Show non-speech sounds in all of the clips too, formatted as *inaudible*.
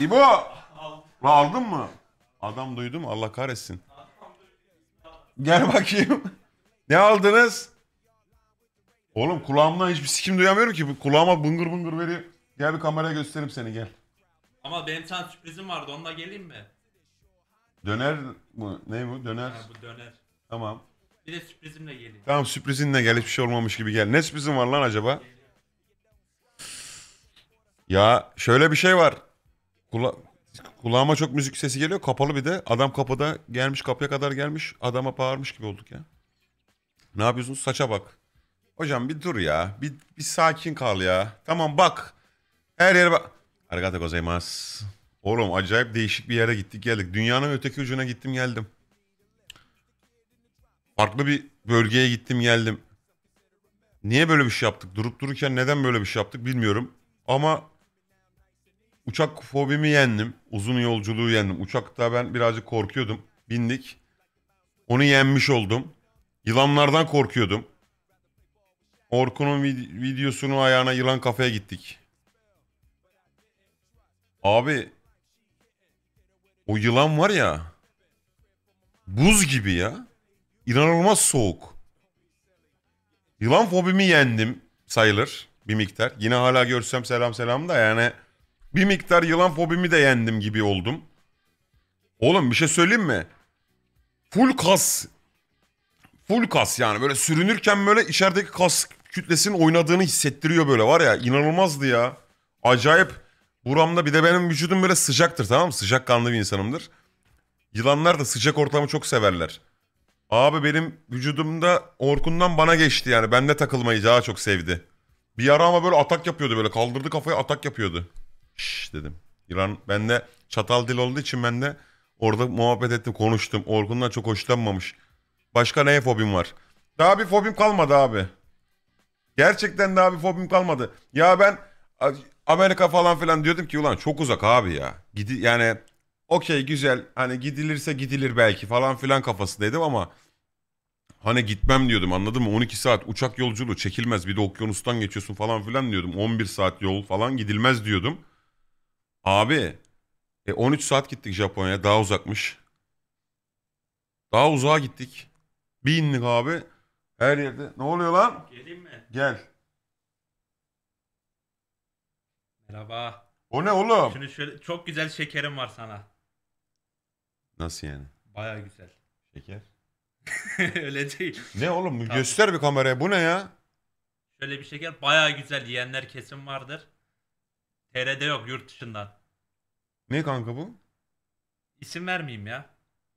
İbo! La aldın mı? Adam duydu mu? Allah kahretsin. Gel bakayım. *laughs* ne aldınız? Oğlum kulağımdan hiçbir sikim duyamıyorum ki. Kulağıma bıngır bıngır veriyor. Gel bir kameraya göstereyim seni gel. Ama benim sana sürprizim vardı. Onunla geleyim mi? Döner mi Ne bu? Döner. Ha, bu döner. Tamam. Bir de sürprizimle geleyim. Tamam sürprizinle gel. Hiçbir şey olmamış gibi gel. Ne sürprizin var lan acaba? Ya şöyle bir şey var. Kula kulağıma çok müzik sesi geliyor. Kapalı bir de. Adam kapıda gelmiş kapıya kadar gelmiş. Adama bağırmış gibi olduk ya. Ne yapıyorsunuz? Saça bak. Hocam bir dur ya. Bir, bir sakin kal ya. Tamam bak. Her yere bak. Arigato gozaimasu. Oğlum acayip değişik bir yere gittik geldik. Dünyanın öteki ucuna gittim geldim. Farklı bir bölgeye gittim geldim. Niye böyle bir şey yaptık? Durup dururken neden böyle bir şey yaptık bilmiyorum. Ama Uçak fobimi yendim. Uzun yolculuğu yendim. Uçakta ben birazcık korkuyordum. Bindik. Onu yenmiş oldum. Yılanlardan korkuyordum. Orkun'un vid- videosunu ayağına yılan kafaya gittik. Abi o yılan var ya buz gibi ya. İnanılmaz soğuk. Yılan fobimi yendim sayılır bir miktar. Yine hala görsem selam selam da yani bir miktar yılan fobimi de yendim gibi oldum. Oğlum bir şey söyleyeyim mi? Full kas. Full kas yani böyle sürünürken böyle içerideki kas kütlesinin oynadığını hissettiriyor böyle var ya inanılmazdı ya. Acayip buramda bir de benim vücudum böyle sıcaktır tamam mı? Sıcak kanlı bir insanımdır. Yılanlar da sıcak ortamı çok severler. Abi benim vücudumda Orkun'dan bana geçti yani. Bende takılmayı daha çok sevdi. Bir ara ama böyle atak yapıyordu böyle. Kaldırdı kafayı atak yapıyordu. Şşş dedim. İran bende çatal dil olduğu için ben de orada muhabbet ettim konuştum. Orkun'dan çok hoşlanmamış. Başka neye fobim var? Daha bir fobim kalmadı abi. Gerçekten daha bir fobim kalmadı. Ya ben Amerika falan filan diyordum ki ulan çok uzak abi ya. Gidi yani okey güzel hani gidilirse gidilir belki falan filan kafasındaydım ama hani gitmem diyordum anladın mı? 12 saat uçak yolculuğu çekilmez bir de okyanustan geçiyorsun falan filan diyordum. 11 saat yol falan gidilmez diyordum. Abi e 13 saat gittik Japonya'ya daha uzakmış. Daha uzağa gittik. Bir indik abi. Her yerde. Ne oluyor lan? Geleyim mi? Gel. Merhaba. O ne oğlum? Şimdi şöyle çok güzel şekerim var sana. Nasıl yani? Baya güzel. Şeker. *laughs* Öyle değil. Ne oğlum? Tabii. Göster bir kameraya. Bu ne ya? Şöyle bir şeker baya güzel yiyenler kesin vardır. TR'de yok yurt dışından. Ne kanka bu? İsim vermeyeyim ya.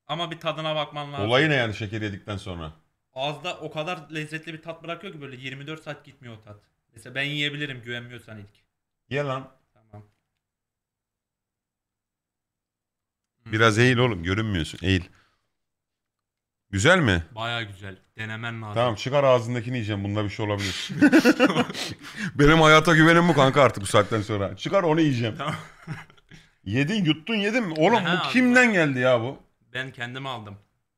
Ama bir tadına bakman lazım. Olayı ne yani şeker yedikten sonra? Ağızda o kadar lezzetli bir tat bırakıyor ki böyle 24 saat gitmiyor o tat. Mesela ben yiyebilirim güvenmiyorsan ilk. Ye lan. Tamam. Biraz eğil oğlum görünmüyorsun. Eğil. Güzel mi? Baya güzel. Denemen lazım. Tamam çıkar ağzındakini yiyeceğim. Bunda bir şey olabilir. *laughs* Benim hayata güvenim bu kanka artık bu saatten sonra. Çıkar onu yiyeceğim. Tamam. Yedin yuttun yedin mi? Oğlum bu kimden geldi ya bu? Ben kendim aldım.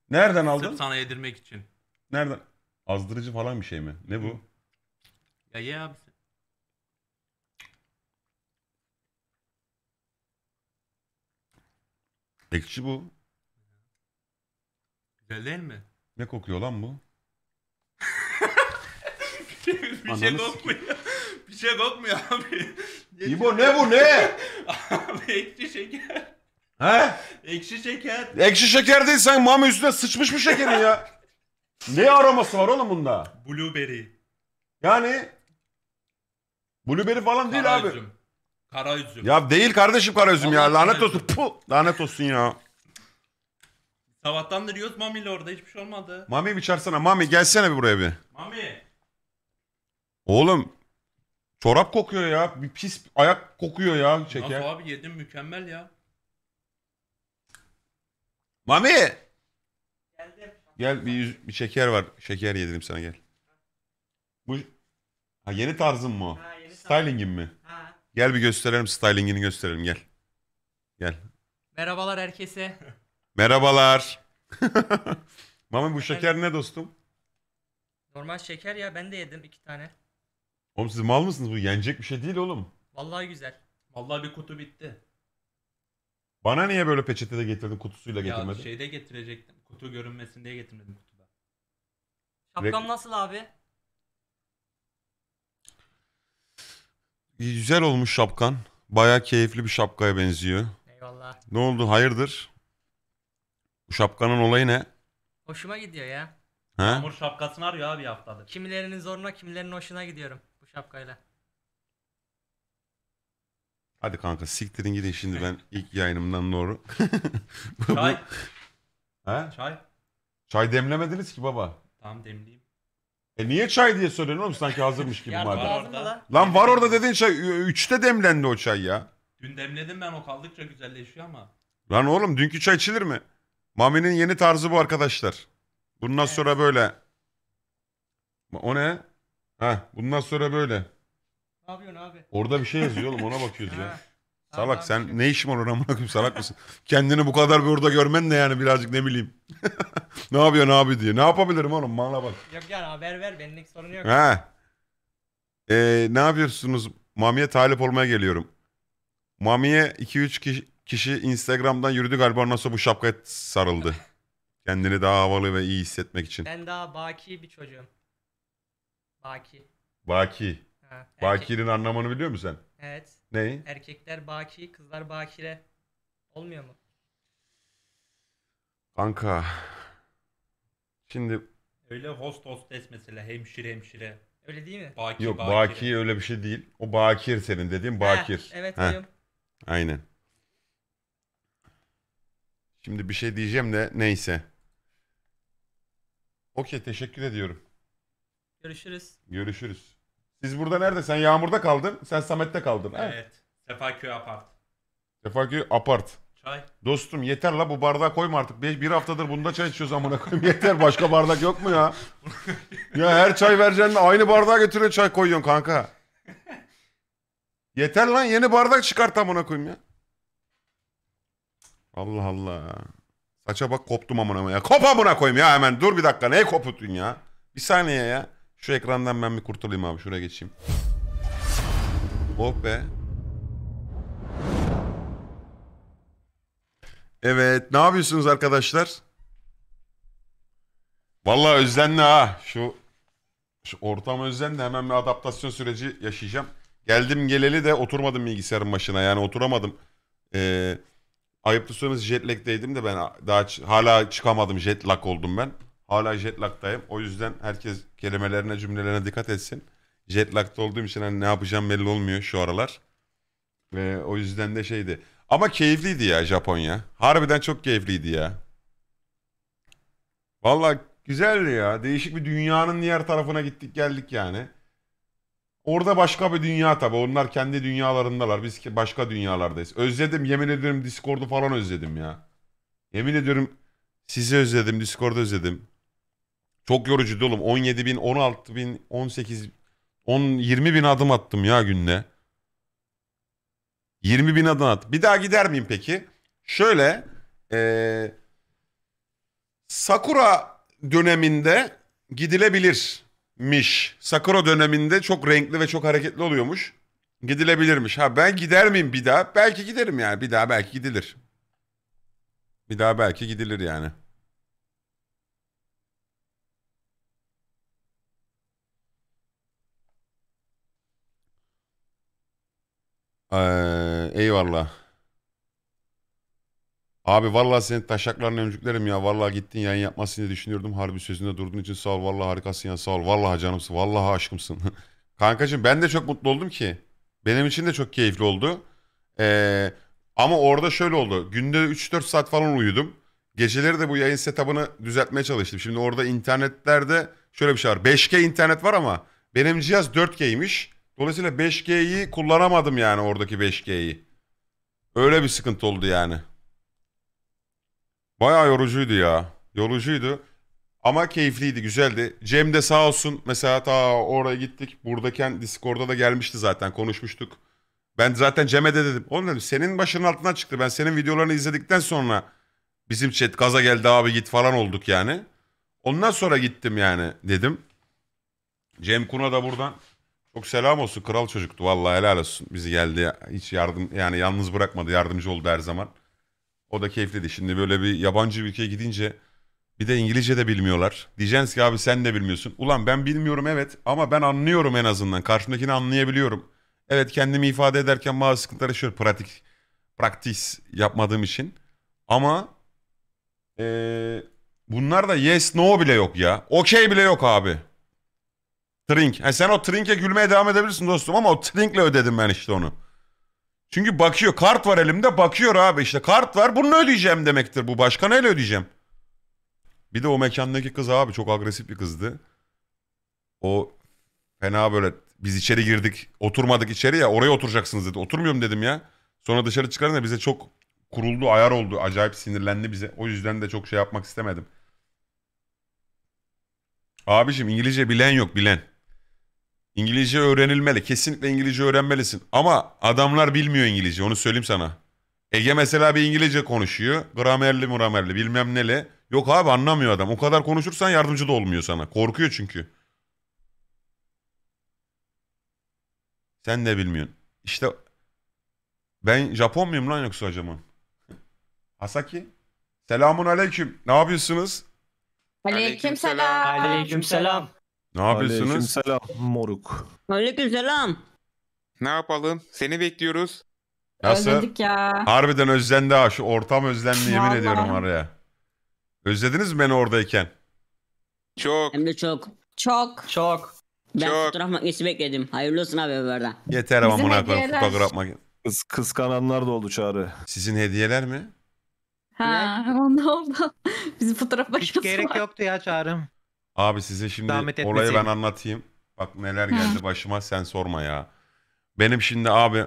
Nereden aldın? Sırf sana yedirmek için. Nereden? Azdırıcı falan bir şey mi? Ne bu? Ya ye abi. sen. Ekşi bu. Güzel mi? Ne kokuyor lan bu? *laughs* bir şey Ananı şey sikeyim. kokmuyor. bir şey kokmuyor abi. Ne *laughs* İbo ne bu ne? Abi ekşi şeker. He? Ekşi şeker. Ekşi şeker değil sen Mami üstüne sıçmış mı şekerin ya? Ne aroması var oğlum bunda? Blueberry. Yani blueberry falan değil Kara abi. üzüm. Kara üzüm. Ya değil kardeşim kara üzüm ya. Vallahi Lanet kara olsun. üzüm. Puh, lanet olsun ya. Sabahtandır yiyoruz Mami ile orada hiçbir şey olmadı. Mami bir çağırsana. Mami gelsene bir buraya bir. Mami. Oğlum çorap kokuyor ya. Bir pis ayak kokuyor ya şeker. Nasıl abi yedim mükemmel ya. Mami. Geldim. Gel bir, yüz- bir şeker var. Şeker yedireyim sana gel. Bu ha, yeni tarzın mı o? Ha, yeni tarzım. mi? Ha. Gel bir gösterelim stylingini gösterelim gel. Gel. Merhabalar herkese. *laughs* Merhabalar. *laughs* Mami bu şeker ne dostum? Normal şeker ya ben de yedim iki tane. Oğlum siz mal mısınız? Bu yenecek bir şey değil oğlum. Vallahi güzel. Vallahi bir kutu bitti. Bana niye böyle peçetede getirdin kutusuyla Ya şeyde getirecektim. Kutu görünmesin diye getirmedim kutuda. Şapkam Rek- nasıl abi? Güzel olmuş şapkan. Baya keyifli bir şapkaya benziyor. Eyvallah. Ne oldu hayırdır? Bu şapkanın olayı ne? Hoşuma gidiyor ya. He? Yağmur şapkasını arıyor abi haftalık. Kimilerinin zoruna kimilerinin hoşuna gidiyorum bu şapkayla. Hadi kanka siktirin gidin şimdi ben *laughs* ilk yayınımdan doğru. *laughs* Çay. He? Çay. Çay demlemediniz ki baba. Tamam demleyeyim. E niye çay diye soruyorsun oğlum sanki hazırmış gibi madem. var. lazım lan? var orada dedin çay. Üçte demlendi o çay ya. Dün demledim ben o kaldıkça güzelleşiyor ama. Lan oğlum dünkü çay içilir mi? Mami'nin yeni tarzı bu arkadaşlar. Bundan evet. sonra böyle. O ne? Ha, bundan sonra böyle. Ne yapıyorsun abi? Orada bir şey yazıyor oğlum ona bakıyoruz ya. *laughs* Salak sen ne işin var ona bırakayım salak mısın? Kendini bu kadar bir orada görmen ne yani birazcık ne bileyim. *laughs* ne yapıyorsun abi diye. Ne yapabilirim oğlum bana bak. Yok yani haber ver benlik sorun yok. Ha. Ee, ne yapıyorsunuz? Mami'ye talip olmaya geliyorum. Mami'ye 2-3 kişi kişi Instagram'dan yürüdü galiba nasıl bu şapkaya sarıldı. Kendini daha havalı ve iyi hissetmek için. Ben daha baki bir çocuğum. Baki. Baki. Ha, Baki'nin anlamını biliyor musun sen? Evet. Neyi? Erkekler baki, kızlar bakire. Olmuyor mu? Kanka. Şimdi Öyle host hostes mesela hemşire hemşire. Öyle değil mi? Baki yok bakire. Baki öyle bir şey değil. O Bakir senin dediğin Bakir. Ha, evet Heh, diyorum. Aynen. Şimdi bir şey diyeceğim de neyse. Okey teşekkür ediyorum. Görüşürüz. Görüşürüz. Siz burada nerede? Sen Yağmur'da kaldın. Sen Samet'te kaldın. Evet. evet. Sefaköy Apart. Sefaköy Apart. Çay. Dostum yeter la bu bardağı koyma artık. Bir, bir haftadır bunda çay içiyoruz amına koyayım. *laughs* Yeter başka bardak yok mu ya? *laughs* ya her çay vereceğin aynı bardağa getiriyor çay koyuyorsun kanka. Yeter lan yeni bardak çıkart amına koyayım ya. Allah Allah. Saça bak koptum amına ya. Kop amına koyayım ya hemen. Dur bir dakika. Neye koputun ya? Bir saniye ya. Şu ekrandan ben bir kurtulayım abi. Şuraya geçeyim. Oh be. Evet. Ne yapıyorsunuz arkadaşlar? Vallahi özlendi ha. Şu, şu ortam özlendi. Hemen bir adaptasyon süreci yaşayacağım. Geldim geleli de oturmadım bilgisayarın başına. Yani oturamadım. Eee Ayıptır söylemesi jetlag'deydim de ben daha hala çıkamadım jetlag oldum ben. Hala jetlag'dayım. O yüzden herkes kelimelerine cümlelerine dikkat etsin. Jetlag'da olduğum için hani ne yapacağım belli olmuyor şu aralar. Ve o yüzden de şeydi. Ama keyifliydi ya Japonya. Harbiden çok keyifliydi ya. Vallahi güzeldi ya. Değişik bir dünyanın diğer tarafına gittik geldik yani. Orada başka bir dünya tabii. Onlar kendi dünyalarındalar. Biz ki başka dünyalardayız. Özledim yemin ediyorum Discord'u falan özledim ya. Yemin ediyorum sizi özledim, Discord'u özledim. Çok yorucu oğlum. 17 bin, 16 bin, 18 10, 20 bin adım attım ya günde. 20 bin adım at. Bir daha gider miyim peki? Şöyle ee, Sakura döneminde gidilebilir miş. Sakura döneminde çok renkli ve çok hareketli oluyormuş. Gidilebilirmiş. Ha ben gider miyim bir daha? Belki giderim yani. Bir daha belki gidilir. Bir daha belki gidilir yani. Ee, eyvallah. Abi vallahi senin taşaklarını ömcüklerim ya. Vallahi gittin yayın yapmasın diye düşünüyordum. Harbi sözünde durduğun için sağ ol. Vallahi harikasın ya sağ ol. Vallahi canımsın. Vallahi aşkımsın. *laughs* Kankacığım ben de çok mutlu oldum ki. Benim için de çok keyifli oldu. Ee, ama orada şöyle oldu. Günde 3-4 saat falan uyudum. Geceleri de bu yayın setup'ını düzeltmeye çalıştım. Şimdi orada internetlerde şöyle bir şey var. 5G internet var ama benim cihaz 4G'ymiş. Dolayısıyla 5G'yi kullanamadım yani oradaki 5G'yi. Öyle bir sıkıntı oldu yani. Bayağı yorucuydu ya. Yorucuydu. Ama keyifliydi, güzeldi. Cem de sağ olsun. Mesela ta oraya gittik. Buradayken Discord'da da gelmişti zaten. Konuşmuştuk. Ben zaten Cem'e de dedim. Oğlum dedim senin başının altından çıktı. Ben senin videolarını izledikten sonra bizim chat gaza geldi abi git falan olduk yani. Ondan sonra gittim yani dedim. Cem Kun'a da buradan çok selam olsun. Kral çocuktu vallahi helal olsun. Bizi geldi hiç yardım yani yalnız bırakmadı. Yardımcı oldu her zaman. O da keyifliydi. Şimdi böyle bir yabancı bir ülkeye gidince bir de İngilizce de bilmiyorlar. Diyeceksin ki abi sen de bilmiyorsun. Ulan ben bilmiyorum evet ama ben anlıyorum en azından. Karşımdakini anlayabiliyorum. Evet kendimi ifade ederken bazı sıkıntılar yaşıyorum. Pratik, praktis yapmadığım için. Ama ee, bunlar da yes no bile yok ya. Okey bile yok abi. Trink. Yani e, sen o trinke gülmeye devam edebilirsin dostum ama o trinkle ödedim ben işte onu. Çünkü bakıyor kart var elimde bakıyor abi işte kart var bunu ödeyeceğim demektir bu başka neyle ödeyeceğim. Bir de o mekandaki kız abi çok agresif bir kızdı. O fena böyle biz içeri girdik oturmadık içeri ya oraya oturacaksınız dedi oturmuyorum dedim ya. Sonra dışarı çıkarınca bize çok kuruldu ayar oldu acayip sinirlendi bize o yüzden de çok şey yapmak istemedim. Abiciğim İngilizce bilen yok bilen. İngilizce öğrenilmeli. Kesinlikle İngilizce öğrenmelisin. Ama adamlar bilmiyor İngilizce onu söyleyeyim sana. Ege mesela bir İngilizce konuşuyor. Gramerli muramerli bilmem neli. Yok abi anlamıyor adam. O kadar konuşursan yardımcı da olmuyor sana. Korkuyor çünkü. Sen de bilmiyorsun. İşte ben Japon muyum lan yoksa acaba? Hasaki. Selamun aleyküm. Ne yapıyorsunuz? Aleyküm selam. Ne yapıyorsunuz? selam moruk. Aleykümselam. Ne yapalım? Seni bekliyoruz. Nasıl? Özledik ya. Harbiden özlendi ha. Şu ortam özlendi yemin Vallahi. ediyorum araya. Özlediniz mi beni oradayken? Çok. Hem de çok. Çok. Çok. Ben Çok. fotoğraf makinesi bekledim. Hayırlı olsun abi Ömer'den. Yeter ama Bizim buna koyayım. Fotoğraf makinesi. Kız, kıskananlar da oldu çağrı. Sizin hediyeler mi? Ha, *laughs* onda oldu. Bizim fotoğraf Hiç gerek var. yoktu ya çağrım. Abi size şimdi Zahmet olayı ben anlatayım. Bak neler geldi *laughs* başıma sen sorma ya. Benim şimdi abi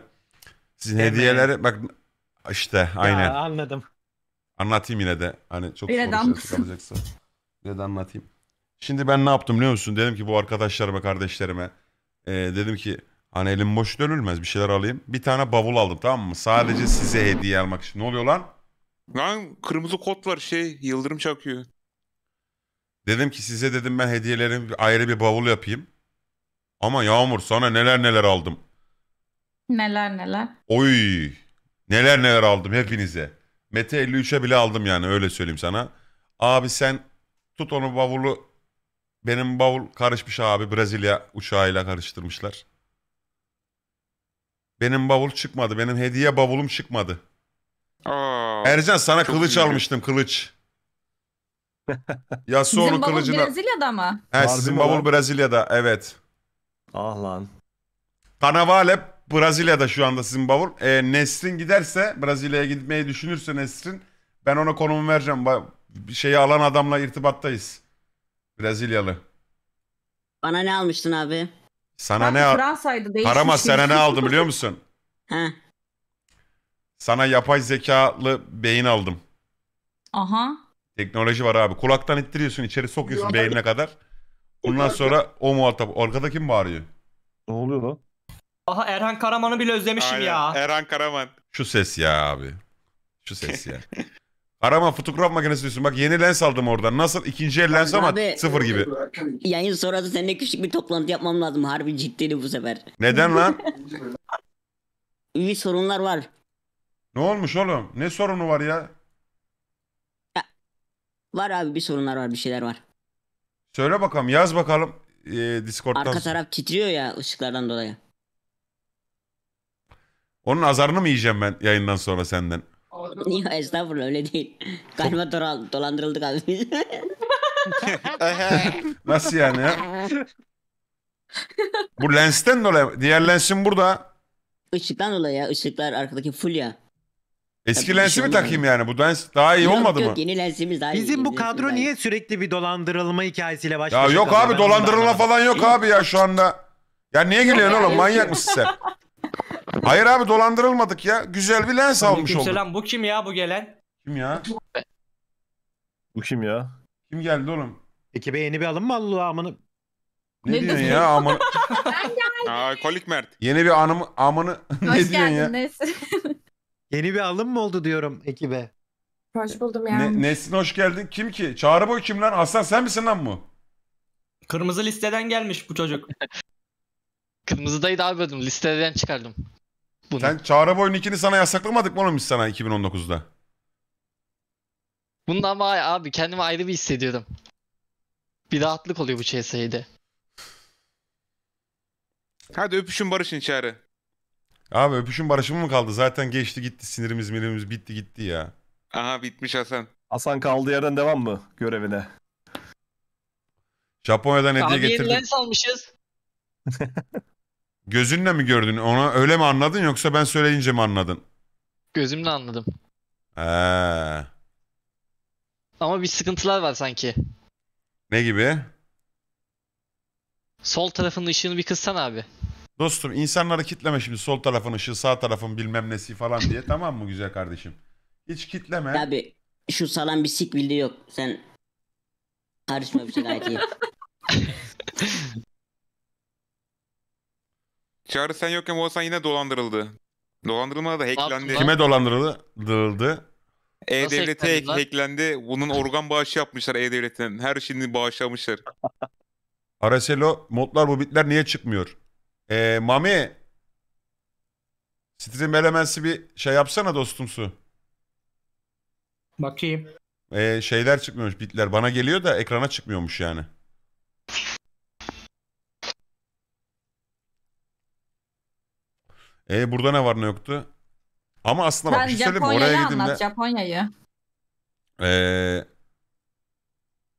sizin Deme. hediyeleri bak işte aynen. Ya, anladım. Anlatayım yine de. Hani çok Yine de soru anlatsın. Yine de anlatayım. Şimdi ben ne yaptım biliyor musun? Dedim ki bu arkadaşlarıma, kardeşlerime. eee, dedim ki hani elim boş dönülmez bir şeyler alayım. Bir tane bavul aldım tamam mı? Sadece size hediye almak için. Ne oluyor lan? Lan kırmızı kot var şey yıldırım çakıyor. Dedim ki size dedim ben hediyelerim ayrı bir bavul yapayım. Ama Yağmur sana neler neler aldım. Neler neler. Oy neler neler aldım hepinize. Mete 53'e bile aldım yani öyle söyleyeyim sana. Abi sen tut onu bavulu benim bavul karışmış abi Brezilya uçağıyla karıştırmışlar. Benim bavul çıkmadı. Benim hediye bavulum çıkmadı. Aa, Ercan sana kılıç iyi. almıştım kılıç. Ya Bizim bavul kılıcına... Brezilya'da mı? He, sizin Harbi mi bavul Brezilya'da evet. Ah lan. Cannavale Brezilya'da şu anda sizin bavul. E, Nesrin giderse Brezilya'ya gitmeyi düşünürse Nesrin ben ona konumu vereceğim. bir şeyi alan adamla irtibattayız. Brezilyalı. Bana ne almıştın abi? Sana ne al- Fransa'ydı değişmiş. Karamaz sana ne şey. aldım biliyor musun? *laughs* He. Sana yapay zekalı beyin aldım. Aha. Teknoloji var abi. Kulaktan ittiriyorsun içeri sokuyorsun beynine kadar. Ondan sonra o muhatap. Arkada kim bağırıyor? Ne oluyor lan? Aha Erhan Karaman'ı bile özlemişim Aynen. ya. Erhan Karaman. Şu ses ya abi. Şu ses ya. *laughs* Karaman fotoğraf makinesi diyorsun. Bak yeni lens aldım oradan. Nasıl? ikinci el lens ama abi, sıfır gibi. Yani sonrası seninle küçük bir toplantı yapmam lazım. Harbi ciddiydi bu sefer. Neden lan? *laughs* İyi sorunlar var. Ne olmuş oğlum? Ne sorunu var ya? Var abi bir sorunlar var bir şeyler var. Söyle bakalım yaz bakalım e, Discord'dan. Arka taraf titriyor ya ışıklardan dolayı. Onun azarını mı yiyeceğim ben yayından sonra senden? Niye *laughs* estağfurullah öyle değil. Galiba dola- dolandırıldık abi biz. *laughs* Nasıl yani ya? Bu lensten dolayı. Diğer lensin burada. Işıktan dolayı ya ışıklar arkadaki full ya. Eski Tabii lensi şey mi takayım yani? Bu lens daha iyi Yok, olmadı yok, mı? Yeni lensimiz daha iyi. Bizim bu kadro lensimiz niye sürekli bir dolandırılma hikayesiyle Ya başlıyor? yok abi dolandırılma falan yok abi ya şu anda. Ya niye gülüyorsun oğlum manyak mısın sen? Hayır abi dolandırılmadık ya. Güzel bir lens almış olduk. bu kim ya bu gelen? Kim ya? Bu kim ya? Kim geldi oğlum? Ekibe yeni bir alım mı Allah amını? Ne, Ne diyorsun diyorsun? ya ama Aa, kolik Mert. yeni bir anımı amını *laughs* ne diyorsun ya? geldiniz. Yeni bir alım mı oldu diyorum ekibe. Hoş buldum yani. Ne, Nesin hoş geldin. Kim ki? Çağrı boy kim lan? Aslan sen misin lan bu? Kırmızı listeden gelmiş bu çocuk. *laughs* Kırmızıdayı da almadım. Listeden çıkardım. Bunu. Sen Çağrı boyun ikini sana yasaklamadık mı oğlum biz sana 2019'da? Bunda ama abi kendimi ayrı bir hissediyordum. Bir rahatlık oluyor bu CS'de. Hadi öpüşün barışın Çağrı. Abi öpüşün barışım mı kaldı? Zaten geçti gitti sinirimiz mirimiz bitti gitti ya. Aha bitmiş Hasan. Hasan kaldığı yerden devam mı görevine? Japonya'dan hediye Abi getirdim. Abi salmışız. *laughs* Gözünle mi gördün? Ona öyle mi anladın yoksa ben söyleyince mi anladın? Gözümle anladım. Ee. Ama bir sıkıntılar var sanki. Ne gibi? Sol tarafının ışığını bir kıssan abi. Dostum insanları kitleme şimdi sol tarafın ışığı sağ tarafın bilmem nesi falan diye tamam mı güzel kardeşim? Hiç kitleme. Abi şu salan bir sik bildiği yok. Sen karışma bir şey gayet iyi. Çağrı sen yokken Oğuzhan yine dolandırıldı. Dolandırılmadı da hacklendi. Kime dolandırıldı? Dırıldı. E-Devlet'e hack- hacklendi. Bunun organ bağışı yapmışlar E-Devlet'ten. Her şeyini bağışlamışlar. Araselo modlar bu bitler niye çıkmıyor? Ee, Mami. Stream Elements'i bir şey yapsana dostumsu. Bakayım. Ee, şeyler çıkmıyormuş bitler. Bana geliyor da ekrana çıkmıyormuş yani. Ee, burada ne var ne yoktu? Ama aslında bak bir şey söyleyeyim mi? Oraya gideyim Japonya'yı. Ee,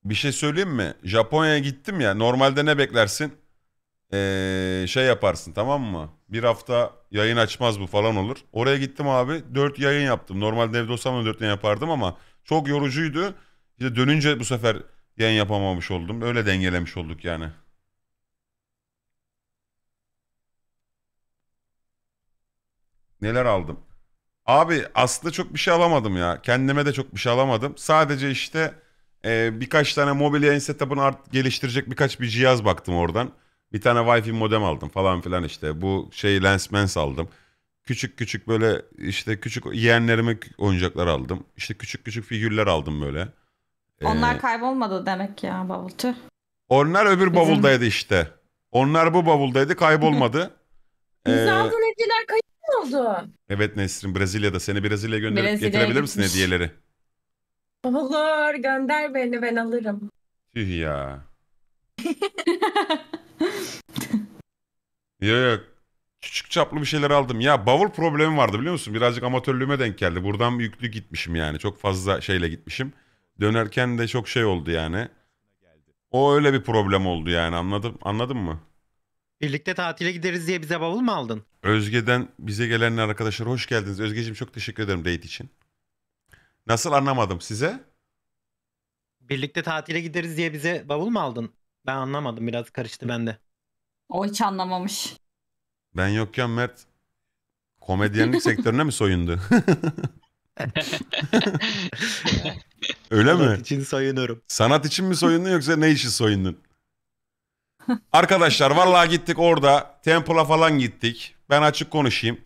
bir şey söyleyeyim mi? Japonya'ya gittim ya. Normalde ne beklersin? ee, şey yaparsın tamam mı? Bir hafta yayın açmaz bu falan olur. Oraya gittim abi dört yayın yaptım. Normalde evde olsam da 4 yapardım ama çok yorucuydu. İşte dönünce bu sefer yayın yapamamış oldum. Öyle dengelemiş olduk yani. Neler aldım? Abi aslında çok bir şey alamadım ya. Kendime de çok bir şey alamadım. Sadece işte e, birkaç tane mobil mobilya setup'ını art geliştirecek birkaç bir cihaz baktım oradan. Bir tane Wi-Fi modem aldım falan filan işte. Bu şey lens mens aldım. Küçük küçük böyle işte küçük yeğenlerime oyuncaklar aldım. İşte küçük küçük figürler aldım böyle. Ee, Onlar kaybolmadı demek ya bavul Onlar öbür Bizim... bavuldaydı işte. Onlar bu bavuldaydı kaybolmadı. *laughs* ee, Biz aldığın hediyeler kayboldu. Evet Nesrin Brezilya'da seni Brezilya'ya gönderip Brezilya'ya getirebilir gitmiş. misin hediyeleri? Olur gönder beni ben alırım. Tüh ya. Yok yok. Küçük çaplı bir şeyler aldım. Ya bavul problemi vardı biliyor musun? Birazcık amatörlüğüme denk geldi. Buradan yüklü gitmişim yani. Çok fazla şeyle gitmişim. Dönerken de çok şey oldu yani. O öyle bir problem oldu yani anladım. Anladın mı? Birlikte tatile gideriz diye bize bavul mu aldın? Özge'den bize gelen arkadaşlar hoş geldiniz. Özgeciğim çok teşekkür ederim date için. Nasıl anlamadım size? Birlikte tatile gideriz diye bize bavul mu aldın? Ben anlamadım biraz karıştı bende. O hiç anlamamış. Ben yokken Mert komedyenlik *laughs* sektörüne mi soyundu? *laughs* Öyle Sanat mi? Sanat için soyunurum. Sanat için mi soyundun yoksa ne işi soyundun? Arkadaşlar vallahi gittik orada Temple'a falan gittik. Ben açık konuşayım.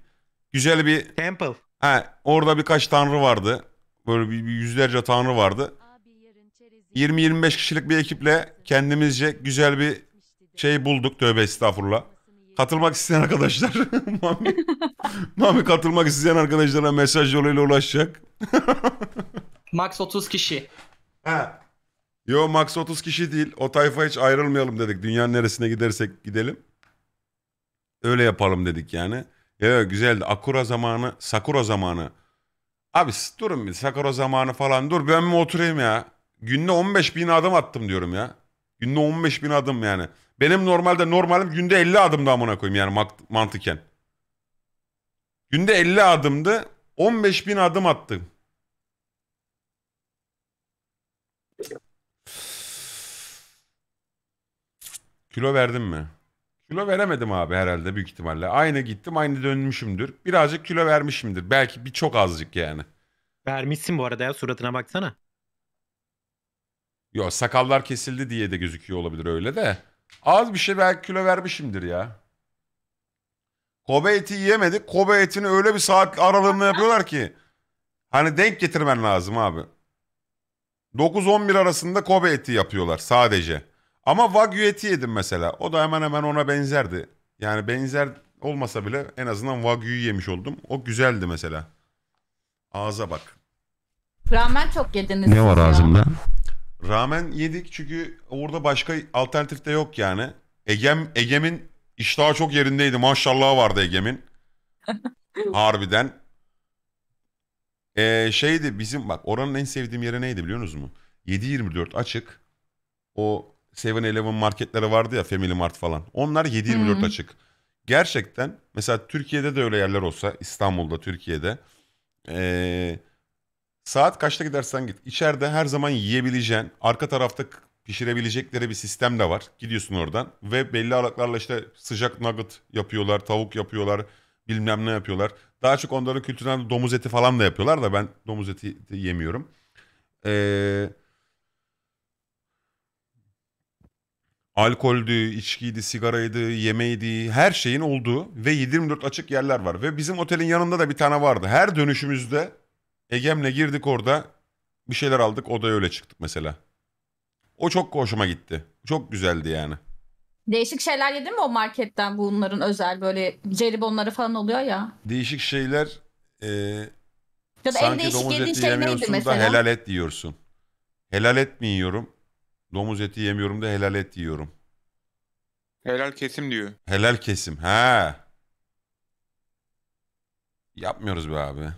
Güzel bir... Temple. He, orada birkaç tanrı vardı. Böyle bir, bir yüzlerce tanrı vardı. 20-25 kişilik bir ekiple kendimizce güzel bir şey bulduk tövbe estağfurullah. Katılmak isteyen arkadaşlar. *laughs* Mami, Mami katılmak isteyen arkadaşlara mesaj yoluyla ulaşacak. *laughs* Max 30 kişi. Ha. Yo max 30 kişi değil. O tayfa hiç ayrılmayalım dedik. Dünyanın neresine gidersek gidelim. Öyle yapalım dedik yani. Ya güzeldi. Akura zamanı, Sakura zamanı. Abi durun bir Sakura zamanı falan dur. Ben mi oturayım ya? Günde 15 bin adım attım diyorum ya. Günde 15 bin adım yani. Benim normalde normalim günde 50 adım adımdı amına koyayım yani mantıken. Günde 50 adımdı. 15 bin adım attım. Kilo verdim mi? Kilo veremedim abi herhalde büyük ihtimalle. Aynı gittim aynı dönmüşümdür. Birazcık kilo vermişimdir. Belki bir çok azıcık yani. Vermişsin bu arada ya suratına baksana. Yok sakallar kesildi diye de gözüküyor olabilir öyle de. Az bir şey belki kilo vermişimdir ya. Kobe eti yiyemedik. Kobe etini öyle bir saat aralığında yapıyorlar ki. Hani denk getirmen lazım abi. 9-11 arasında Kobe eti yapıyorlar sadece. Ama Wagyu eti yedim mesela. O da hemen hemen ona benzerdi. Yani benzer olmasa bile en azından Wagyu'yu yemiş oldum. O güzeldi mesela. Ağza bak. Ramen çok yediniz. Ne siz var ya. ağzımda? Ramen yedik çünkü orada başka alternatif de yok yani. Egem Egem'in iştahı çok yerindeydi. Maşallah vardı Egem'in. *laughs* Harbiden. Ee, şeydi bizim bak oranın en sevdiğim yeri neydi biliyor musunuz mu? 7-24 açık. O 7-Eleven marketleri vardı ya Family Mart falan. Onlar 7-24 hmm. açık. Gerçekten mesela Türkiye'de de öyle yerler olsa İstanbul'da Türkiye'de. Eee Saat kaçta gidersen git. İçeride her zaman yiyebileceğin, arka tarafta pişirebilecekleri bir sistem de var. Gidiyorsun oradan ve belli aralıklarla işte sıcak nugget yapıyorlar, tavuk yapıyorlar, bilmem ne yapıyorlar. Daha çok onların kültüründen domuz eti falan da yapıyorlar da ben domuz eti yemiyorum. Ee, alkoldü, içkiydi, sigaraydı, yemeğiydi, her şeyin olduğu ve 24 açık yerler var. Ve bizim otelin yanında da bir tane vardı. Her dönüşümüzde Egem'le girdik orada bir şeyler aldık odaya öyle çıktık mesela. O çok hoşuma gitti. Çok güzeldi yani. Değişik şeyler yedin mi o marketten bunların özel böyle jelibonları falan oluyor ya. Değişik şeyler e, ya da en sanki değişik domuz eti şey yemiyorsun da helal et diyorsun. Helal et mi yiyorum? Domuz eti yemiyorum da helal et yiyorum. Helal kesim diyor. Helal kesim. Ha. Yapmıyoruz be abi.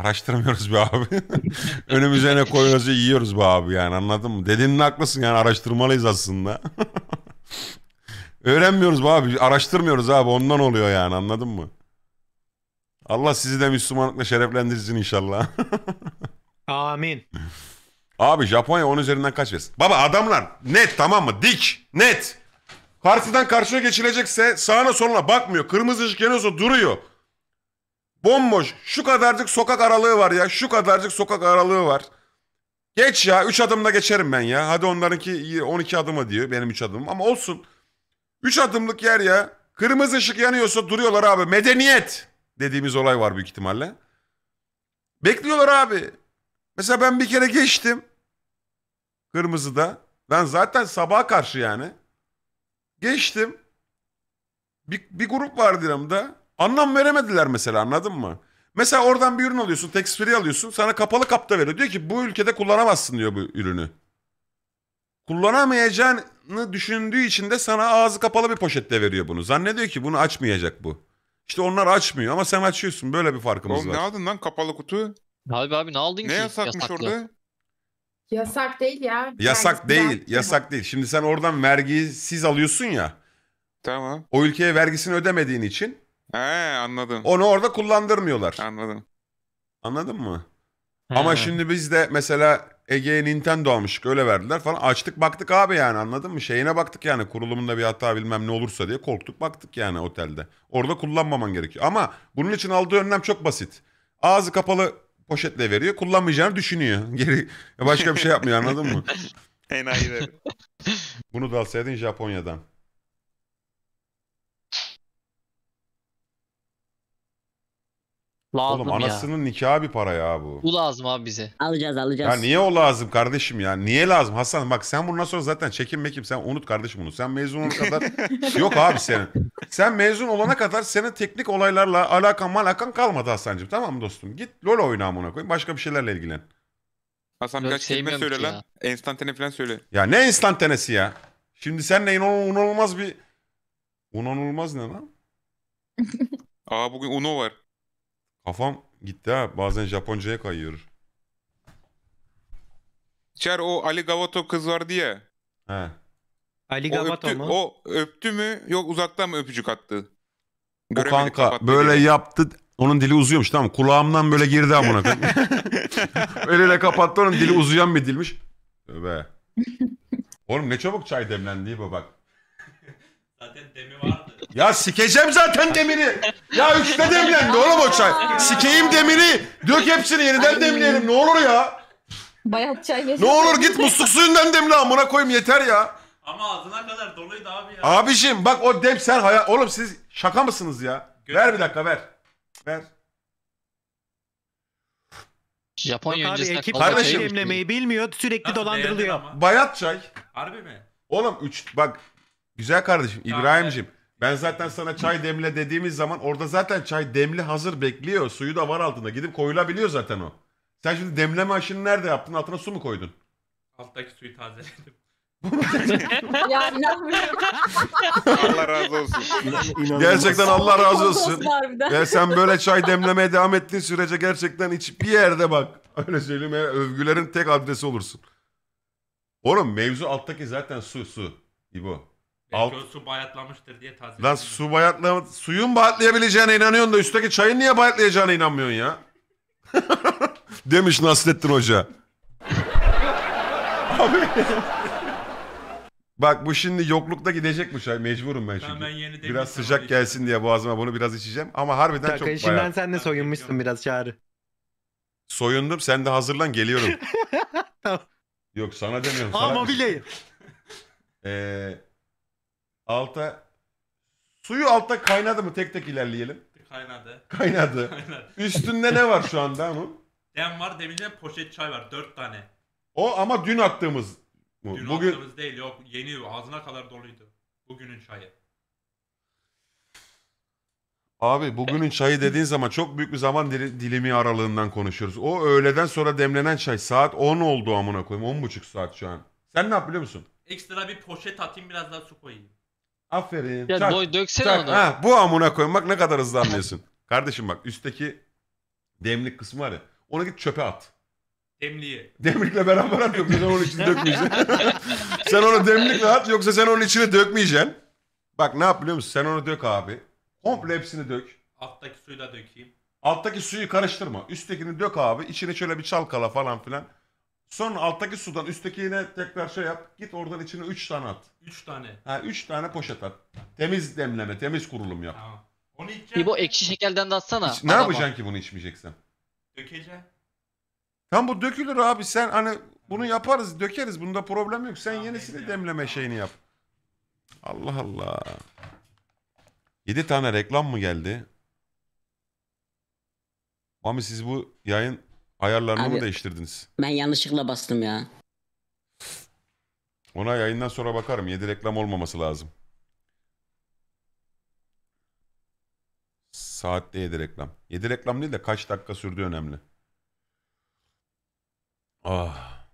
Araştırmıyoruz be abi. *laughs* Önümüze ne koyuyorsa yiyoruz be abi yani anladın mı? Dediğinin haklısın yani araştırmalıyız aslında. *laughs* Öğrenmiyoruz be abi. Araştırmıyoruz abi ondan oluyor yani anladın mı? Allah sizi de Müslümanlıkla şereflendirsin inşallah. *laughs* Amin. Abi Japonya 10 üzerinden kaç versin? Baba adamlar net tamam mı? Dik net. Karşıdan karşıya geçilecekse sağına soluna bakmıyor. Kırmızı ışık yanıyorsa duruyor. Bomboş. Şu kadarcık sokak aralığı var ya. Şu kadarcık sokak aralığı var. Geç ya. üç adımda geçerim ben ya. Hadi onlarınki 12 adıma diyor. Benim üç adımım. Ama olsun. Üç adımlık yer ya. Kırmızı ışık yanıyorsa duruyorlar abi. Medeniyet dediğimiz olay var büyük ihtimalle. Bekliyorlar abi. Mesela ben bir kere geçtim. Kırmızıda. Ben zaten sabaha karşı yani. Geçtim. Bir, bir grup vardı yanımda. Anlam veremediler mesela anladın mı? Mesela oradan bir ürün alıyorsun, tekstili alıyorsun. Sana kapalı kapta veriyor. Diyor ki bu ülkede kullanamazsın diyor bu ürünü. Kullanamayacağını düşündüğü için de sana ağzı kapalı bir poşette veriyor bunu. Zannediyor ki bunu açmayacak bu. İşte onlar açmıyor ama sen açıyorsun. Böyle bir farkımız Oğlum var. ne aldın lan kapalı kutu? Abi abi ne aldın Ne ki? yasakmış Yasaklı. orada? Yasak değil ya. Yasak Vergisiz değil, daha- yasak değil. Şimdi sen oradan vergisiz alıyorsun ya. Tamam. O ülkeye vergisini ödemediğin için He anladım. Onu orada kullandırmıyorlar. Anladım. Anladın mı? He. Ama şimdi biz de mesela Ege'ye Nintendo almıştık öyle verdiler falan. Açtık baktık abi yani anladın mı? Şeyine baktık yani kurulumunda bir hata bilmem ne olursa diye korktuk baktık yani otelde. Orada kullanmaman gerekiyor. Ama bunun için aldığı önlem çok basit. Ağzı kapalı poşetle veriyor. Kullanmayacağını düşünüyor. *laughs* Geri başka bir şey yapmıyor anladın mı? *laughs* Enayiler. Bunu da alsaydın Japonya'dan. Lazım Oğlum anasının ya. nikahı bir para ya bu. Bu lazım abi bize. Alacağız alacağız. Ya niye o lazım kardeşim ya? Niye lazım Hasan? Bak sen bundan sonra zaten çekin mekim sen unut kardeşim bunu. Sen mezun olana kadar *laughs* yok abi senin. Sen mezun olana kadar senin teknik olaylarla alakan malakan kalmadı Hasan'cığım. Tamam mı dostum? Git LoL oyna amına koyayım. Başka bir şeylerle ilgilen. Hasan Yok, birkaç kelime söyle lan. Enstantane falan söyle. Ya ne enstantanesi ya? Şimdi senle inanılmaz bir... Unanılmaz ne lan? Aa bugün Uno var. Kafam gitti ha. Bazen Japonca'ya kayıyor. Çer o Ali Gavato kız var diye. He. Ali Gavato mu? o öptü mü yok uzaktan mı öpücük attı? O kanka böyle dedi. yaptı. Onun dili uzuyormuş tamam mı? Kulağımdan böyle girdi amına koyayım. *laughs* Öyle kapattı onun dili uzayan bir dilmiş. Tövbe. Oğlum ne çabuk çay demlendi bu bak. Zaten demi vardı. Ya sikeceğim zaten demiri. Ya üçte demlen, ne olur o çay. Sikeyim demiri. Dök hepsini yeniden demleyelim ne olur ya. Bayat çay Ne olur git musluk suyundan demle amına koyayım yeter ya. Ama ağzına kadar doluydu abi ya. Abicim bak o dem sen hayal... Oğlum siz şaka mısınız ya? Ver bir dakika ver. Ver. Japonya Yok abi, öncesinde ekip kola kardeşim. çayı demlemeyi bilmiyor sürekli Nasıl, dolandırılıyor. ama? Bayat çay. Harbi mi? Oğlum üç bak güzel kardeşim İbrahim'cim. Ben zaten sana çay demle dediğimiz zaman orada zaten çay demli hazır bekliyor. Suyu da var altında. Gidip koyulabiliyor zaten o. Sen şimdi demleme aşını nerede yaptın? Altına su mu koydun? Alttaki suyu tazeledim. *laughs* ya inanmıyorum. Allah razı olsun. Gerçekten Allah razı olsun. Ya sen böyle çay demlemeye devam ettiğin sürece gerçekten hiçbir yerde bak. Öyle söyleyeyim ya, e, övgülerin tek adresi olursun. Oğlum mevzu alttaki zaten su su. İbo. Alt... Belki su bayatlamıştır diye tazmin Lan su bayatla... suyun bayatlayabileceğine inanıyorsun da üstteki çayın niye bayatlayacağına inanmıyorsun ya? *laughs* Demiş Nasrettin Hoca. Abi. Bak bu şimdi yoklukta gidecek bu çay. Mecburum ben şimdi. Ben yeni biraz sıcak gelsin diye boğazıma bunu biraz içeceğim. Ama harbiden Kanka, çok bayat. işinden sen de soyunmuşsun biraz Çağrı. Soyundum sen de hazırlan geliyorum. *laughs* Tamam. Yok sana demiyorum. Sana... Ama bileyim. Eee... Alta suyu altta kaynadı mı? Tek tek ilerleyelim. Kaynadı. Kaynadı. *laughs* Kaynadı. Üstünde ne var şu anda onun? Dem var demince poşet çay var. Dört tane. O ama dün attığımız mı? Dün Bugün attığımız değil yok. Yeni ağzına kadar doluydu. Bugünün çayı. Abi bugünün çayı dediğin zaman çok büyük bir zaman dilimi aralığından konuşuyoruz. O öğleden sonra demlenen çay saat 10 oldu amına koyayım. 10.30 saat şu an. Sen ne yap biliyor musun? Ekstra bir poşet atayım biraz daha su koyayım. Aferin. Ya çak, boy döksene çak. onu. Ha, bu amuna koyun bak ne kadar hızlı anlıyorsun. *laughs* Kardeşim bak üstteki demlik kısmı var ya. Onu git çöpe at. Demliğe. Demlikle beraber at yoksa sen onun içine dökmeyeceksin. *laughs* sen onu demlikle at yoksa sen onun içine dökmeyeceksin. Bak ne yap biliyor musun? Sen onu dök abi. Komple hepsini dök. Alttaki suyu da dökeyim. Alttaki suyu karıştırma. Üsttekini dök abi. İçine şöyle bir çalkala falan filan. Sonra alttaki sudan üsttekine tekrar şey yap. Git oradan içine 3 tane at. 3 tane. Ha 3 tane poşet at. Temiz demleme, temiz kurulum yap. Tamam. Onu içeceğim. İbo ekşi şekerden de atsana. İç- ne yapacaksın ki bunu içmeyeceksen? Dökeceğim. Tam bu dökülür abi sen hani bunu yaparız dökeriz bunda problem yok. Sen Tamam, yenisini bekliyorum. demleme şeyini yap. Allah Allah. 7 tane reklam mı geldi? abi siz bu yayın ayarlarını mı değiştirdiniz? Ben yanlışlıkla bastım ya. Ona yayından sonra bakarım. Yedi reklam olmaması lazım. Saatte yedi reklam. Yedi reklam değil de kaç dakika sürdüğü önemli. Ah.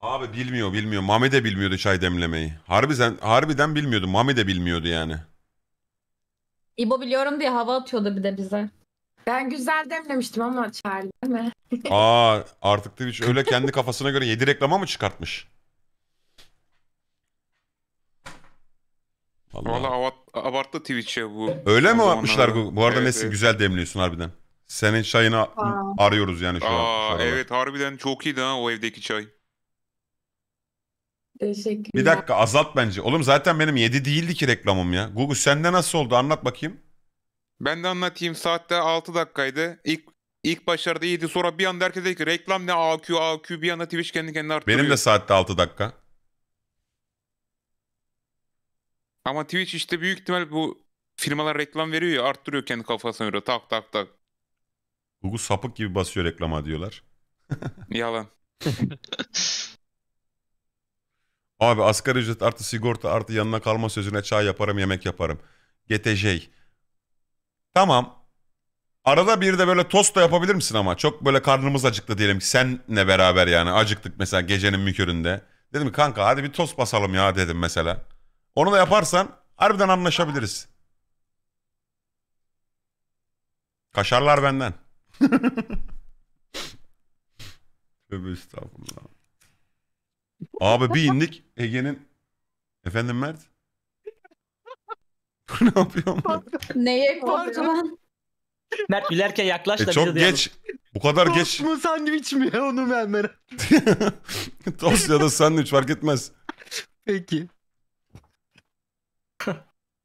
Abi bilmiyor bilmiyor. Mame de bilmiyordu çay demlemeyi. Harbiden, harbiden bilmiyordu. Mame de bilmiyordu yani. İbo biliyorum diye hava atıyordu bir de bize. Ben güzel demlemiştim ama çağırdı mi? Aa artık Twitch öyle kendi kafasına göre 7 reklama mı çıkartmış? Valla Vallahi avat- abarttı Twitch'e bu. öyle mi atmışlar bu? Bu arada Evet, Nesin evet. güzel demliyorsun harbiden. Senin çayını Aa. arıyoruz yani şu an. Aa evet harbiden çok iyiydi ha o evdeki çay. Teşekkürler. Bir dakika azalt bence. Oğlum zaten benim 7 değildi ki reklamım ya. Google sende nasıl oldu anlat bakayım. Ben de anlatayım saatte 6 dakikaydı. İlk ilk başlarda iyiydi. Sonra bir anda herkes dedi ki reklam ne AQ AQ bir anda Twitch kendi kendine artırıyor. Benim de saatte 6 dakika. Ama Twitch işte büyük ihtimal bu firmalar reklam veriyor ya arttırıyor kendi kafasına göre tak tak tak. Google sapık gibi basıyor reklama diyorlar. *laughs* Yalan. Abi asgari ücret artı sigorta artı yanına kalma sözüne çay yaparım yemek yaparım. GTJ. Tamam. Arada bir de böyle tost da yapabilir misin ama? Çok böyle karnımız acıktı diyelim ki senle beraber yani. Acıktık mesela gecenin bir Dedim kanka hadi bir tost basalım ya dedim mesela. Onu da yaparsan harbiden anlaşabiliriz. Kaşarlar benden. *laughs* Tövbe estağfurullah. Abi bir indik Ege'nin... Efendim Mert? ne yapıyorum? Neye ben? Mert gülerken yaklaş da E, çok duyalım. geç. Bu kadar geç. Tost mu sandviç mi? *laughs* Onu ben merak *laughs* Tost ya da sandviç fark etmez. Peki.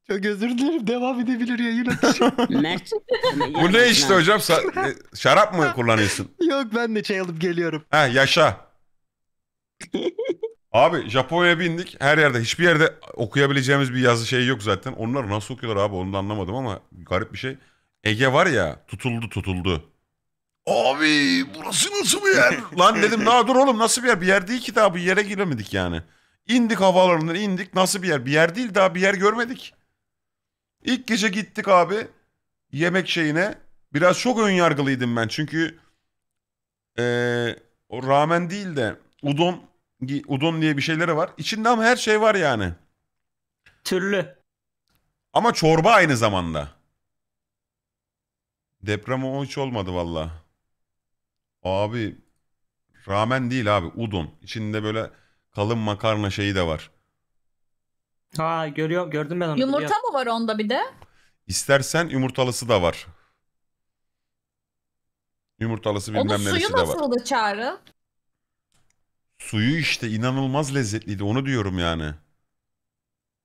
Çok özür dilerim. Devam edebilir yayın *laughs* Mert. Hani Bu ne işte hocam? Sa- e, şarap mı kullanıyorsun? Yok ben de çay alıp geliyorum. Ha yaşa. Abi Japonya'ya bindik. Her yerde hiçbir yerde okuyabileceğimiz bir yazı şey yok zaten. Onlar nasıl okuyorlar abi onu da anlamadım ama garip bir şey. Ege var ya tutuldu tutuldu. Abi burası nasıl bir yer? *laughs* Lan dedim na dur oğlum nasıl bir yer? Bir yer değil ki daha bir yere giremedik yani. İndik havalarından indik nasıl bir yer? Bir yer değil daha bir yer görmedik. İlk gece gittik abi yemek şeyine. Biraz çok ön yargılıydım ben çünkü ee, o ramen değil de udon udon diye bir şeyleri var. İçinde ama her şey var yani. Türlü. Ama çorba aynı zamanda. Deprem o hiç olmadı valla. Abi ramen değil abi udon. İçinde böyle kalın makarna şeyi de var. Ha görüyor gördüm ben onu. Yumurta biliyorum. mı var onda bir de? İstersen yumurtalısı da var. Yumurtalısı bilmem neresi de var. Onun suyu nasıldı Çağrı? Suyu işte inanılmaz lezzetliydi onu diyorum yani.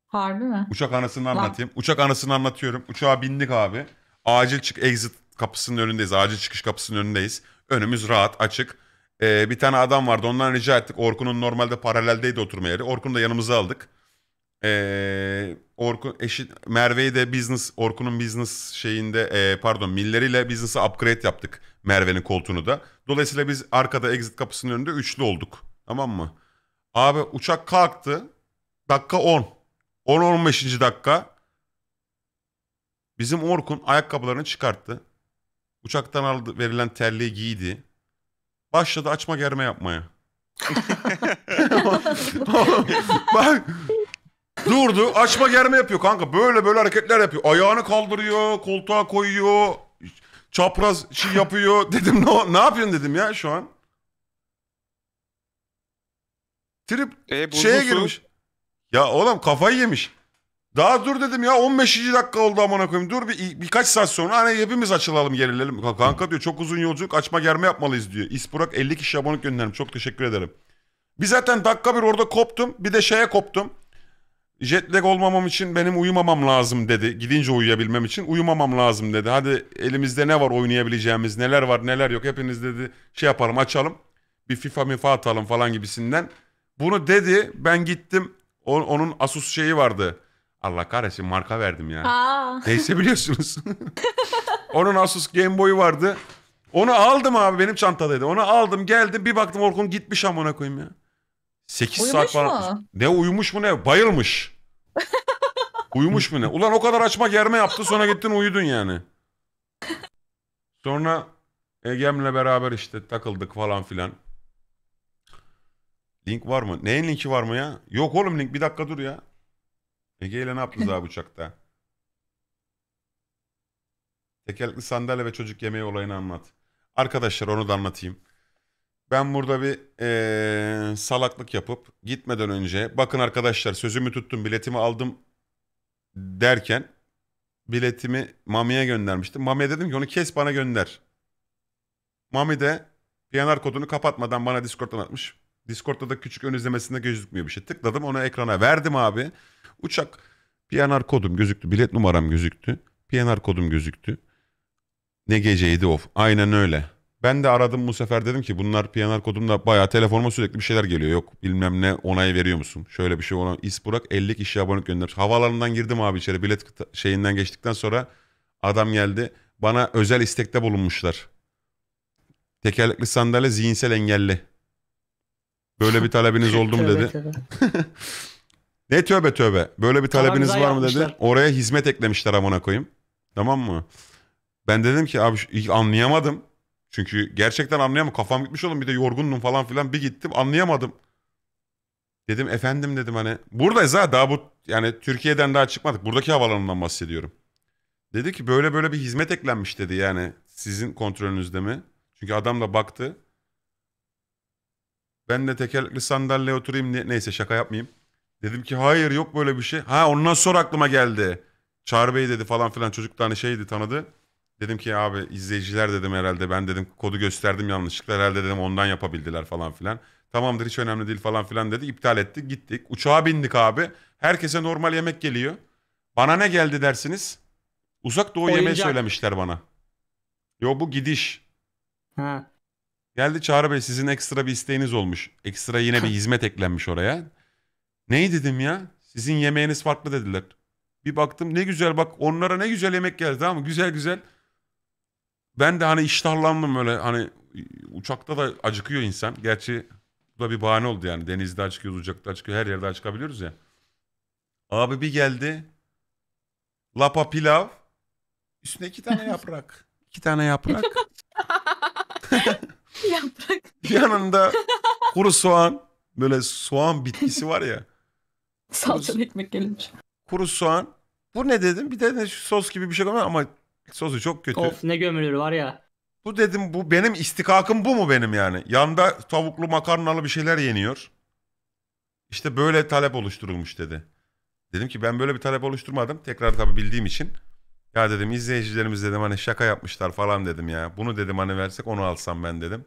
Harbi mi? Uçak anasını anlatayım. Uçak anasını anlatıyorum. Uçağa bindik abi. Acil çık exit kapısının önündeyiz. Acil çıkış kapısının önündeyiz. Önümüz rahat açık. Ee, bir tane adam vardı ondan rica ettik. Orkun'un normalde paraleldeydi oturma yeri. Orkun'u da yanımıza aldık. Ee, Orkun eşit. Merve'yi de business Orkun'un business şeyinde e, pardon milleriyle business'ı upgrade yaptık Merve'nin koltuğunu da. Dolayısıyla biz arkada exit kapısının önünde üçlü olduk. Tamam mı? Abi uçak kalktı. Dakika 10. 10-15. dakika. Bizim Orkun ayakkabılarını çıkarttı. Uçaktan aldı, verilen terliği giydi. Başladı açma germe yapmaya. *laughs* Bak durdu açma germe yapıyor kanka. Böyle böyle hareketler yapıyor. Ayağını kaldırıyor, koltuğa koyuyor, çapraz şey yapıyor. Dedim ne, ne yapıyorsun dedim ya şu an. Trip E, şeye girmiş. Ya oğlum kafayı yemiş. Daha dur dedim ya 15. dakika oldu amına koyayım. Dur bir birkaç saat sonra hani hepimiz açılalım gerilelim. Kanka diyor çok uzun yolculuk açma germe yapmalıyız diyor. İsburak 50 kişi abonelik göndermiş. Çok teşekkür ederim. Bir zaten dakika bir orada koptum. Bir de şeye koptum. Jetlag olmamam için benim uyumamam lazım dedi. Gidince uyuyabilmem için uyumamam lazım dedi. Hadi elimizde ne var oynayabileceğimiz neler var neler yok hepiniz dedi şey yaparım açalım. Bir FIFA mifa atalım falan gibisinden. Bunu dedi ben gittim o- onun Asus şeyi vardı. Allah kahretsin marka verdim ya. Aa. Neyse biliyorsunuz. *laughs* onun Asus Game Boy'u vardı. Onu aldım abi benim çantadaydı. Onu aldım geldim bir baktım Orkun gitmiş amına koyayım ya. 8 saat Uyumuş falan. mu? Ne uyumuş mu ne bayılmış. uyumuş mu ne? Ulan o kadar açma germe yaptı sonra gittin uyudun yani. Sonra Egem'le beraber işte takıldık falan filan. Link var mı? Neyin linki var mı ya? Yok oğlum link bir dakika dur ya. Ege ile ne yaptınız abi uçakta? Tekerlekli sandalye ve çocuk yemeği olayını anlat. Arkadaşlar onu da anlatayım. Ben burada bir ee, salaklık yapıp gitmeden önce bakın arkadaşlar sözümü tuttum biletimi aldım derken biletimi Mami'ye göndermiştim. Mami'ye dedim ki onu kes bana gönder. Mami de PNR kodunu kapatmadan bana Discord'dan atmış. Discord'da da küçük ön izlemesinde gözükmüyor bir şey. Tıkladım onu ekrana verdim abi. Uçak PNR kodum gözüktü. Bilet numaram gözüktü. PNR kodum gözüktü. Ne geceydi of. Aynen öyle. Ben de aradım bu sefer dedim ki bunlar PNR kodumda bayağı telefonuma sürekli bir şeyler geliyor. Yok bilmem ne onay veriyor musun? Şöyle bir şey olan is bırak 50 kişi abonelik gönder. Havalarından girdim abi içeri bilet şeyinden geçtikten sonra adam geldi. Bana özel istekte bulunmuşlar. Tekerlekli sandalye zihinsel engelli. Böyle bir talebiniz *laughs* oldu mu dedi. *laughs* ne tövbe tövbe. Böyle bir talebiniz var mı yapmışlar. dedi. Oraya hizmet eklemişler amına koyayım. Tamam mı? Ben dedim ki abi ilk anlayamadım. Çünkü gerçekten anlayamadım. Kafam gitmiş oğlum bir de yorgundum falan filan. Bir gittim anlayamadım. Dedim efendim dedim hani. Buradayız ha daha bu yani Türkiye'den daha çıkmadık. Buradaki havalanından bahsediyorum. Dedi ki böyle böyle bir hizmet eklenmiş dedi yani. Sizin kontrolünüzde mi? Çünkü adam da baktı. Ben de tekerlekli sandalyeye oturayım. neyse şaka yapmayayım. Dedim ki hayır yok böyle bir şey. Ha ondan sonra aklıma geldi. Çağrı Bey dedi falan filan çocuktan da hani şeydi tanıdı. Dedim ki abi izleyiciler dedim herhalde ben dedim kodu gösterdim yanlışlıkla herhalde dedim ondan yapabildiler falan filan. Tamamdır hiç önemli değil falan filan dedi iptal etti gittik uçağa bindik abi. Herkese normal yemek geliyor. Bana ne geldi dersiniz? Uzak doğu yemeği söylemişler bana. Yo bu gidiş. Ha. Geldi Çağrı Bey sizin ekstra bir isteğiniz olmuş. Ekstra yine bir *laughs* hizmet eklenmiş oraya. Neyi dedim ya? Sizin yemeğiniz farklı dediler. Bir baktım ne güzel bak onlara ne güzel yemek geldi tamam mı? Güzel güzel. Ben de hani iştahlandım öyle hani uçakta da acıkıyor insan. Gerçi bu da bir bahane oldu yani. Denizde acıkıyoruz, uçakta acıkıyor. Her yerde acıkabiliyoruz ya. Abi bir geldi. Lapa pilav. Üstüne iki tane yaprak. *laughs* iki tane yaprak. *laughs* *laughs* Yaprak. Yanında kuru soğan. Böyle soğan bitkisi var ya. *laughs* Salçalı ekmek gelmiş. Kuru soğan. Bu ne dedim? Bir de ne, sos gibi bir şey var ama sosu çok kötü. Of ne gömülür var ya. Bu dedim bu benim istikakım bu mu benim yani? yanında tavuklu makarnalı bir şeyler yeniyor. İşte böyle talep oluşturulmuş dedi. Dedim ki ben böyle bir talep oluşturmadım. Tekrar tabii bildiğim için. Ya dedim izleyicilerimiz dedim hani şaka yapmışlar falan dedim ya. Bunu dedim hani versek onu alsam ben dedim.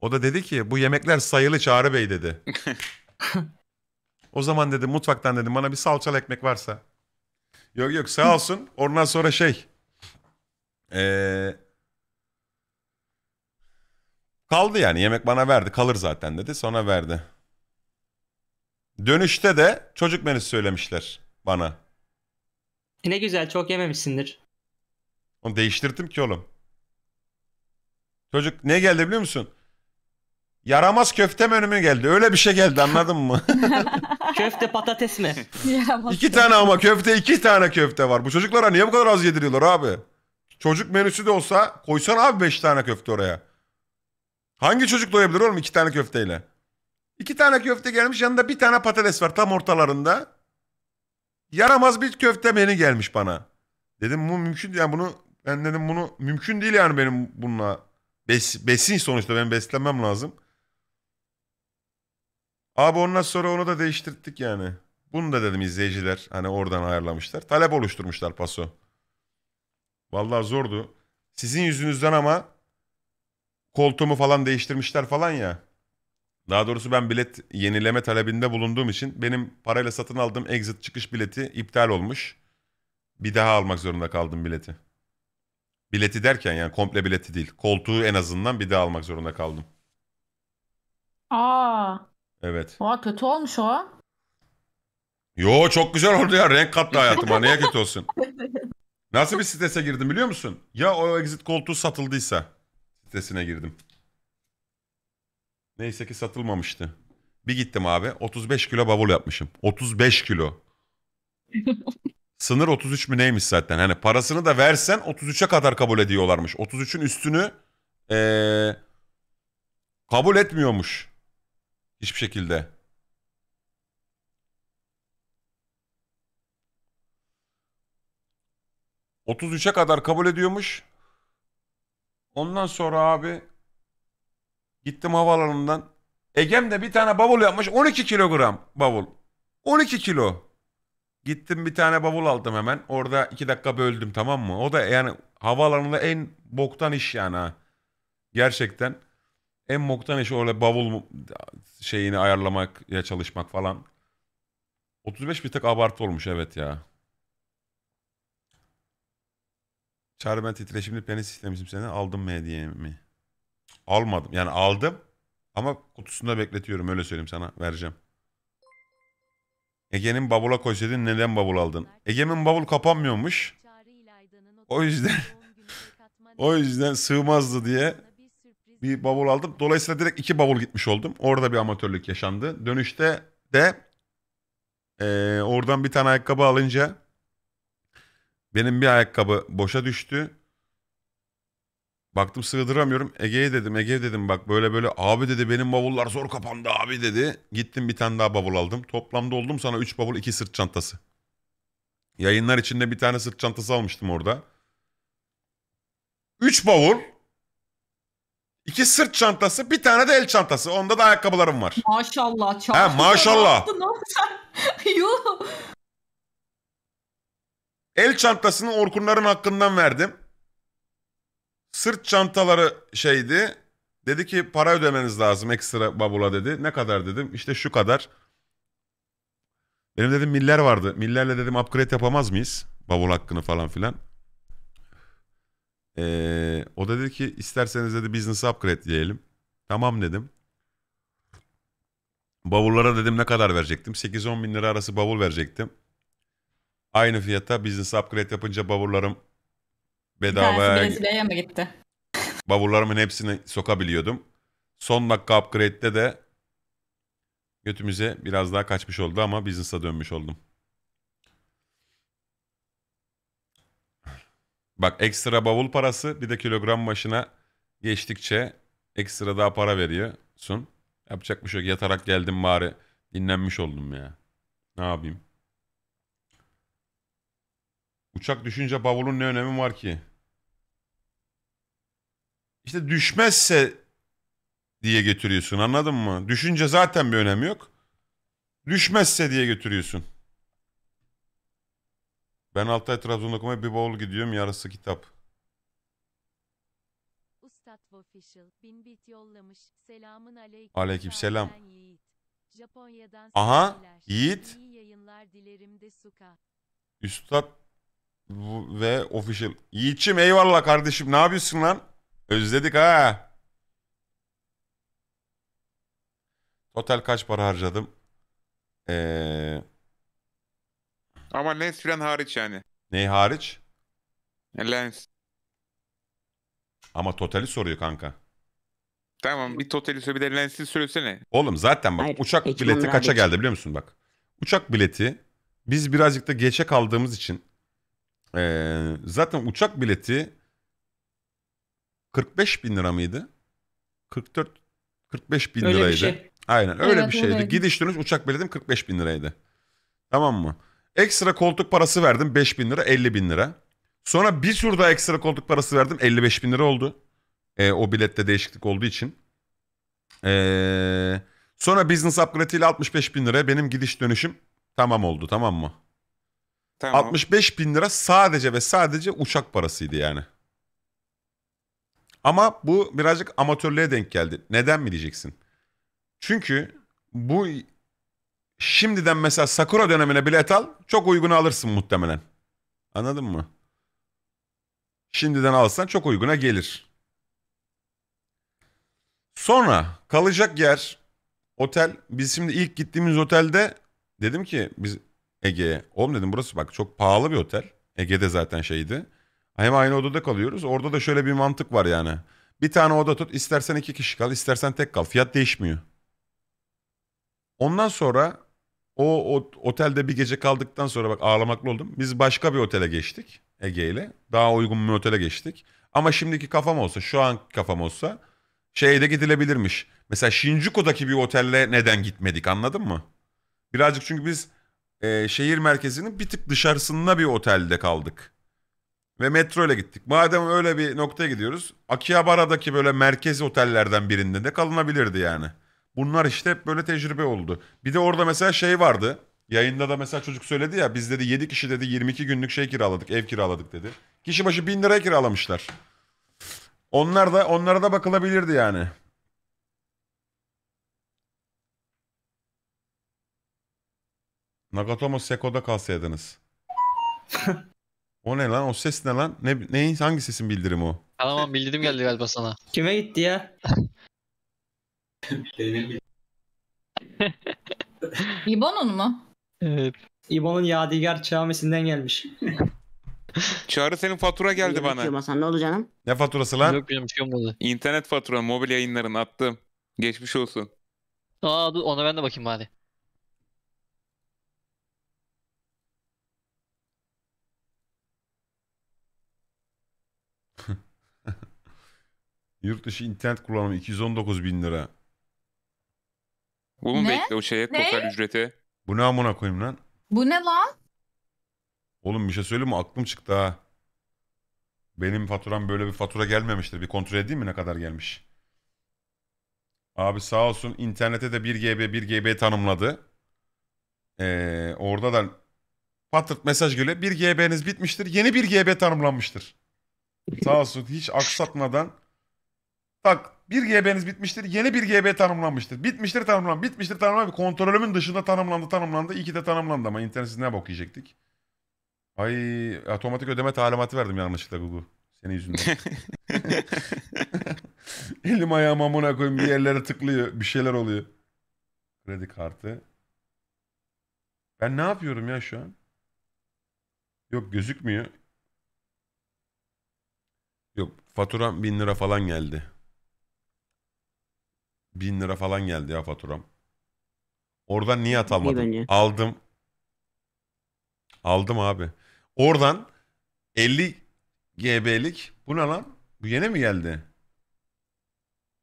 O da dedi ki bu yemekler sayılı Çağrı Bey dedi. *laughs* o zaman dedi mutfaktan dedim bana bir salçalı ekmek varsa. Yok yok sağ olsun. Ondan sonra şey. Ee, kaldı yani yemek bana verdi. Kalır zaten dedi. Sonra verdi. Dönüşte de çocuk menüsü söylemişler bana. Ne güzel çok yememişsindir. Onu değiştirdim ki oğlum. Çocuk ne geldi biliyor musun? Yaramaz köfte mi önüme geldi? Öyle bir şey geldi anladın mı? *laughs* köfte patates mi? İki tane ama köfte iki tane köfte var. Bu çocuklara niye bu kadar az yediriyorlar abi? Çocuk menüsü de olsa koysan abi beş tane köfte oraya. Hangi çocuk doyabilir oğlum iki tane köfteyle? İki tane köfte gelmiş yanında bir tane patates var tam ortalarında. Yaramaz bir köfte menü gelmiş bana. Dedim bu mümkün yani bunu ben dedim bunu mümkün değil yani benim bununla bes, besin sonuçta ben beslenmem lazım. Abi ondan sonra onu da değiştirttik yani. Bunu da dedim izleyiciler hani oradan ayarlamışlar. Talep oluşturmuşlar paso. Vallahi zordu. Sizin yüzünüzden ama koltuğumu falan değiştirmişler falan ya. Daha doğrusu ben bilet yenileme talebinde bulunduğum için benim parayla satın aldığım exit çıkış bileti iptal olmuş. Bir daha almak zorunda kaldım bileti. Bileti derken yani komple bileti değil. Koltuğu en azından bir daha almak zorunda kaldım. Aa. Evet. Ama kötü olmuş o. Yo çok güzel oldu ya. Renk kattı hayatıma. Niye kötü olsun? Nasıl bir sitese girdim biliyor musun? Ya o exit koltuğu satıldıysa sitesine girdim. Neyse ki satılmamıştı. Bir gittim abi 35 kilo bavul yapmışım. 35 kilo. Sınır 33 mü neymiş zaten? Hani parasını da versen 33'e kadar kabul ediyorlarmış. 33'ün üstünü ee, kabul etmiyormuş. Hiçbir şekilde. 33'e kadar kabul ediyormuş. Ondan sonra abi gittim havaalanından. Egem de bir tane bavul yapmış 12 kilogram bavul. 12 kilo. Gittim bir tane bavul aldım hemen. Orada iki dakika böldüm tamam mı? O da yani havaalanında en boktan iş yani ha. Gerçekten. En boktan işi orada bavul şeyini ayarlamak ya çalışmak falan. 35 bir tık abartı olmuş evet ya. Çağrı ben titreşimli penis istemiştim seni. Aldım mı mi? Almadım. Yani aldım. Ama kutusunda bekletiyorum öyle söyleyeyim sana. Vereceğim. Ege'nin bavula koysaydın neden bavul aldın? Ege'nin bavul kapanmıyormuş. O yüzden *laughs* o yüzden sığmazdı diye bir bavul aldım. Dolayısıyla direkt iki bavul gitmiş oldum. Orada bir amatörlük yaşandı. Dönüşte de ee, oradan bir tane ayakkabı alınca benim bir ayakkabı boşa düştü. Baktım sığdıramıyorum. Ege'ye dedim Ege dedim bak böyle böyle abi dedi benim bavullar zor kapandı abi dedi. Gittim bir tane daha bavul aldım. Toplamda oldum sana 3 bavul 2 sırt çantası. Yayınlar içinde bir tane sırt çantası almıştım orada. 3 bavul İki sırt çantası, bir tane de el çantası. Onda da ayakkabılarım var. Maşallah. He, maşallah. *laughs* El çantasını Orkunların hakkından verdim. Sırt çantaları şeydi. Dedi ki para ödemeniz lazım ekstra babula dedi. Ne kadar dedim. İşte şu kadar. Benim dedim miller vardı. Millerle dedim upgrade yapamaz mıyız? Bavul hakkını falan filan. Ee, o da dedi ki isterseniz dedi business upgrade diyelim. Tamam dedim. Bavullara dedim ne kadar verecektim? 8-10 bin lira arası bavul verecektim. Aynı fiyata business upgrade yapınca bavullarım bedava. Brezilya'ya gitti? Bavullarımın hepsini sokabiliyordum. Son dakika upgrade'de de götümüze biraz daha kaçmış oldu ama business'a dönmüş oldum. Bak ekstra bavul parası bir de kilogram başına geçtikçe ekstra daha para veriyorsun. Yapacak bir şey yok. Yatarak geldim bari dinlenmiş oldum ya. Ne yapayım? Uçak düşünce bavulun ne önemi var ki? İşte düşmezse diye götürüyorsun anladın mı? Düşünce zaten bir önemi yok. Düşmezse diye götürüyorsun. Ben Altay Trabzon'da okumaya bir boğul gidiyorum. Yarısı kitap. Ustad Official bin bit yollamış. Selamın aleyküm. Aleyküm selam. Yiğit. Japonya'dan Aha Yiğit. İyi yayınlar dilerim de suka. Üstad ve Official. Yiğit'çim eyvallah kardeşim ne yapıyorsun lan? Özledik ha. Total kaç para harcadım? Eee... Ama lens falan hariç yani. Ney hariç? E, lens. Ama totali soruyor kanka. Tamam bir totali söyle bir de lensi söylesene. Oğlum zaten bak Hayır, uçak bileti kaça değil. geldi biliyor musun bak. Uçak bileti biz birazcık da geçe kaldığımız için ee, zaten uçak bileti 45 bin lira mıydı? 44 45 bin öyle liraydı. Bir şey. Aynen öyle evet, bir şeydi. Öyleydi. Gidiş dönüş uçak biletim 45 bin liraydı. Tamam mı? Ekstra koltuk parası verdim 5 bin lira 50 bin lira. Sonra bir sürü daha ekstra koltuk parası verdim 55 bin lira oldu. E, o bilette değişiklik olduğu için. E, sonra business upgrade ile 65 bin lira benim gidiş dönüşüm tamam oldu tamam mı? Tamam. 65 bin lira sadece ve sadece uçak parasıydı yani. Ama bu birazcık amatörlüğe denk geldi. Neden mi diyeceksin? Çünkü bu Şimdiden mesela Sakura dönemine bilet al. Çok uyguna alırsın muhtemelen. Anladın mı? Şimdiden alsan çok uyguna gelir. Sonra kalacak yer otel. Biz şimdi ilk gittiğimiz otelde dedim ki biz Ege'ye. Oğlum dedim burası bak çok pahalı bir otel. Ege'de zaten şeydi. Hem aynı odada kalıyoruz. Orada da şöyle bir mantık var yani. Bir tane oda tut. istersen iki kişi kal. istersen tek kal. Fiyat değişmiyor. Ondan sonra o, o otelde bir gece kaldıktan sonra bak ağlamaklı oldum. Biz başka bir otele geçtik Ege ile. Daha uygun bir otele geçtik. Ama şimdiki kafam olsa şu an kafam olsa şeyde gidilebilirmiş. Mesela Shinjuku'daki bir otelle neden gitmedik anladın mı? Birazcık çünkü biz e, şehir merkezinin bir tık dışarısında bir otelde kaldık. Ve metro ile gittik. Madem öyle bir noktaya gidiyoruz Akihabara'daki böyle merkez otellerden birinde de kalınabilirdi yani. Bunlar işte hep böyle tecrübe oldu. Bir de orada mesela şey vardı. Yayında da mesela çocuk söyledi ya biz dedi 7 kişi dedi 22 günlük şey kiraladık ev kiraladık dedi. Kişi başı 1000 liraya kiralamışlar. Onlar da onlara da bakılabilirdi yani. Nagatomo Seko'da kalsaydınız. o ne lan? O ses ne lan? Ne, neyin, hangi sesin bildirim o? Tamam bildirim geldi galiba sana. Kime gitti ya? *laughs* *laughs* *laughs* İbo'nun mu? Evet. İbo'nun Yadigar Camisi'nden gelmiş. *laughs* Çağrı senin fatura geldi bana. Bakıyorum ne oldu canım? Ne faturası lan? Yok canım şey olmadı. İnternet fatura mobil yayınların attım. Geçmiş olsun. Aa dur ona ben de bakayım bari. Yurt dışı internet kullanımı 219 bin lira. Bunu Ne? bekle o şeye Ne? total ücrete. Bu ne amına koyayım lan? Bu ne lan? Oğlum bir şey söyleyeyim mi? Aklım çıktı ha. Benim faturam böyle bir fatura gelmemiştir. Bir kontrol edeyim mi ne kadar gelmiş? Abi sağ olsun internete de 1 GB 1 GB tanımladı. Ee, orada da patırt mesaj geliyor. 1 GB'niz bitmiştir. Yeni 1 GB tanımlanmıştır. Sağ olsun hiç aksatmadan tak bir GB'niz bitmiştir. Yeni bir GB tanımlanmıştır. Bitmiştir tanımlan, bitmiştir tanımlan. Bir Kontrolümün dışında tanımlandı, tanımlandı. İyi ki de tanımlandı ama internetsiz ne bok yiyecektik. Ay otomatik ödeme talimatı verdim yanlışlıkla Google. Senin yüzünden. *laughs* Elim ayağım amına koyayım bir yerlere tıklıyor. Bir şeyler oluyor. Kredi kartı. Ben ne yapıyorum ya şu an? Yok gözükmüyor. Yok faturam bin lira falan geldi. Bin lira falan geldi ya faturam. Oradan niye at almadım? Aldım. Aldım abi. Oradan 50 GB'lik bu ne lan? Bu yeni mi geldi?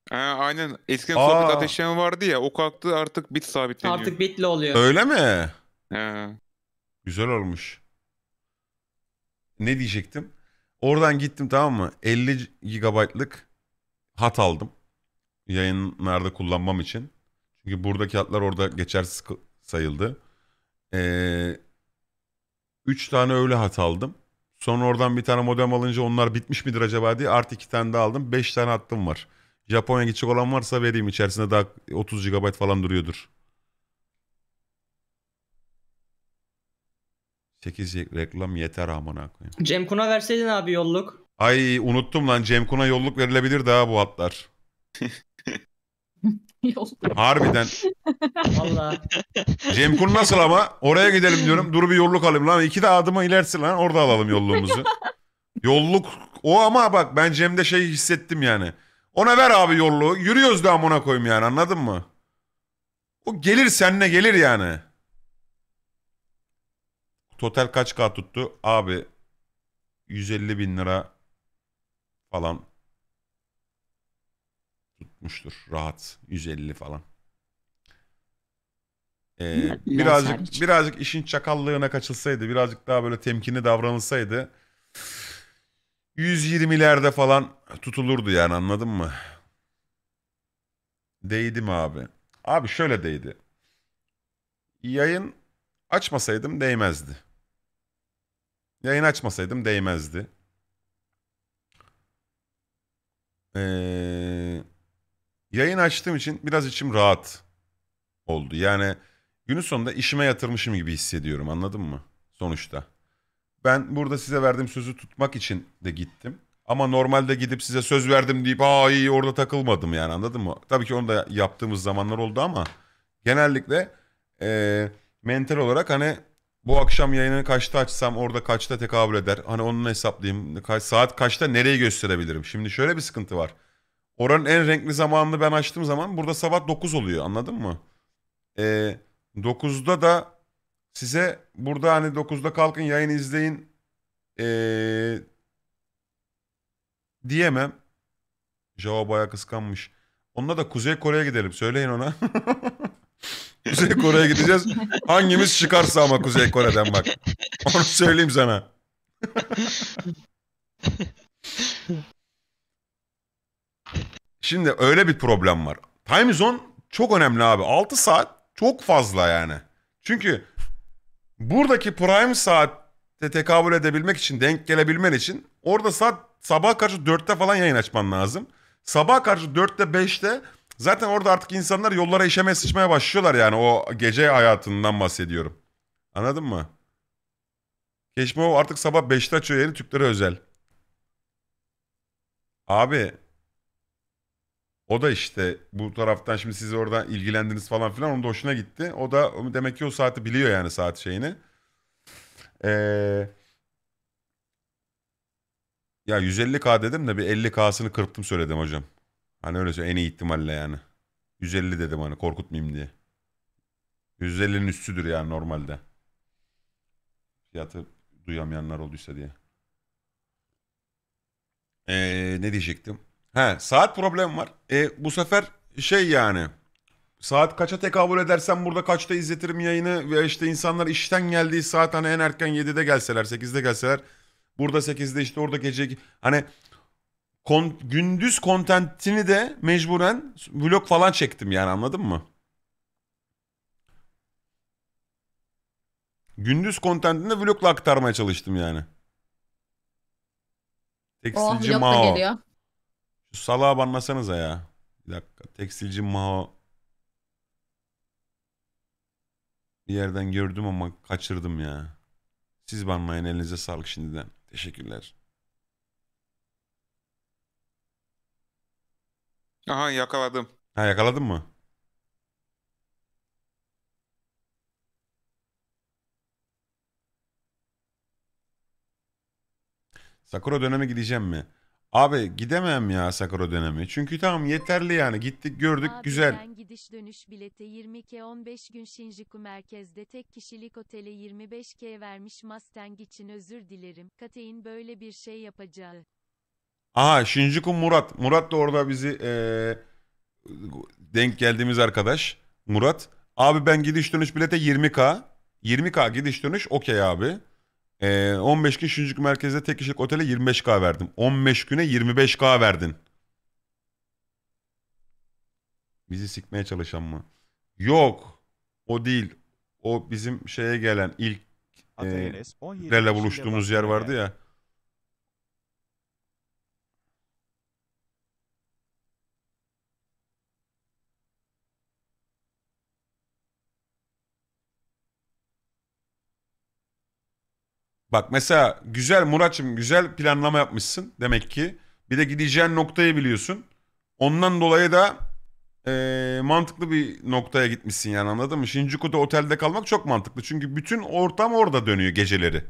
Ha, aynen. Eskiden sabit sohbet vardı ya. O kalktı artık bit sabitleniyor. Artık bitli oluyor. Öyle mi? Ha. Güzel olmuş. Ne diyecektim? Oradan gittim tamam mı? 50 GB'lık hat aldım yayınlarda kullanmam için. Çünkü buradaki kağıtlar orada geçersiz sayıldı. Ee, üç tane öyle hat aldım. Sonra oradan bir tane modem alınca onlar bitmiş midir acaba diye artı iki tane daha aldım. Beş tane hattım var. Japonya gidecek olan varsa vereyim. içerisinde daha 30 GB falan duruyordur. 8 reklam yeter amına koyayım. Cem Kuna verseydin abi yolluk. Ay unuttum lan Cem Kuna yolluk verilebilir daha bu hatlar. *laughs* *laughs* Harbiden. *laughs* Valla. Cemkun nasıl ama? Oraya gidelim diyorum. Dur bir yolluk alayım lan. İki de adıma ilerisi lan. Orada alalım yolluğumuzu. yolluk o ama bak ben Cem'de şey hissettim yani. Ona ver abi yolluğu. Yürüyoruz da amına koyayım yani anladın mı? O gelir seninle gelir yani. Total kaç kağıt tuttu? Abi 150 bin lira falan tutmuştur rahat 150 falan. Ee, birazcık birazcık işin çakallığına kaçılsaydı, birazcık daha böyle temkinli davranılsaydı 120'lerde falan tutulurdu yani anladın mı? Değdi mi abi? Abi şöyle değdi. Yayın açmasaydım değmezdi. Yayın açmasaydım değmezdi. Eee Yayın açtığım için biraz içim rahat oldu. Yani günün sonunda işime yatırmışım gibi hissediyorum anladın mı? Sonuçta. Ben burada size verdiğim sözü tutmak için de gittim. Ama normalde gidip size söz verdim deyip aa iyi orada takılmadım yani anladın mı? Tabii ki onu da yaptığımız zamanlar oldu ama genellikle e, mental olarak hani bu akşam yayını kaçta açsam orada kaçta tekabül eder? Hani onu hesaplayayım. Kaç, saat kaçta nereyi gösterebilirim? Şimdi şöyle bir sıkıntı var. Oranın en renkli zamanını ben açtığım zaman burada sabah 9 oluyor anladın mı? Ee, 9'da da size burada hani 9'da kalkın yayın izleyin ee, diyemem. Java baya kıskanmış. Onunla da Kuzey Kore'ye gidelim söyleyin ona. *laughs* Kuzey Kore'ye gideceğiz. Hangimiz çıkarsa ama Kuzey Kore'den bak. Onu söyleyeyim sana. *laughs* Şimdi öyle bir problem var. Time zone çok önemli abi. 6 saat çok fazla yani. Çünkü buradaki prime saatte tekabül edebilmek için, denk gelebilmen için orada saat sabah karşı 4'te falan yayın açman lazım. Sabah karşı 4'te 5'te zaten orada artık insanlar yollara işemeye sıçmaya başlıyorlar yani o gece hayatından bahsediyorum. Anladın mı? Keşmov artık sabah 5'te açıyor yeni Türklere özel. Abi o da işte bu taraftan şimdi siz orada ilgilendiniz falan filan onun da hoşuna gitti. O da demek ki o saati biliyor yani saat şeyini. Ee, ya 150K dedim de bir 50K'sını kırptım söyledim hocam. Hani öyle söyleyeyim en iyi ihtimalle yani. 150 dedim hani korkutmayayım diye. 150'nin üstüdür yani normalde. Fiyatı duyamayanlar olduysa diye. Ee, ne diyecektim? He saat problem var. E, bu sefer şey yani saat kaça tekabül edersen burada kaçta izletirim yayını ve işte insanlar işten geldiği saat hani en erken 7'de gelseler 8'de gelseler burada 8'de işte orada gece hani kon, gündüz kontentini de mecburen vlog falan çektim yani anladın mı? Gündüz kontentini de vlogla aktarmaya çalıştım yani. Tekstilci oh, Mao. Geliyor. Şu salağı banlasanıza ya. Bir dakika. Tekstilci Maho. Bir yerden gördüm ama kaçırdım ya. Siz banlayın elinize sağlık şimdiden. Teşekkürler. Aha yakaladım. Ha yakaladın mı? Sakura döneme gideceğim mi? Abi gidemem ya Sakura dönemi. Çünkü tamam yeterli yani. Gittik gördük Abi güzel. ben gidiş dönüş bileti 20K 15 gün Shinjuku merkezde tek kişilik otele 25K vermiş Mustang için özür dilerim. Kate'in böyle bir şey yapacağı. Aha Shinjuku Murat. Murat da orada bizi eee, denk geldiğimiz arkadaş. Murat. Abi ben gidiş dönüş bilete 20k. 20k gidiş dönüş okey abi. Ee, 15 gün Şincik merkezde tek kişilik otele 25k verdim. 15 güne 25k verdin. Bizi sikmeye çalışan mı? Yok. O değil. O bizim şeye gelen ilk e, Ateyles, buluştuğumuz yer bakmaya- vardı ya. Bak mesela güzel Murat'cığım güzel planlama yapmışsın demek ki. Bir de gideceğin noktayı biliyorsun. Ondan dolayı da eee, mantıklı bir noktaya gitmişsin yani anladın mı? Shinjuku'da otelde kalmak çok mantıklı. Çünkü bütün ortam orada dönüyor geceleri.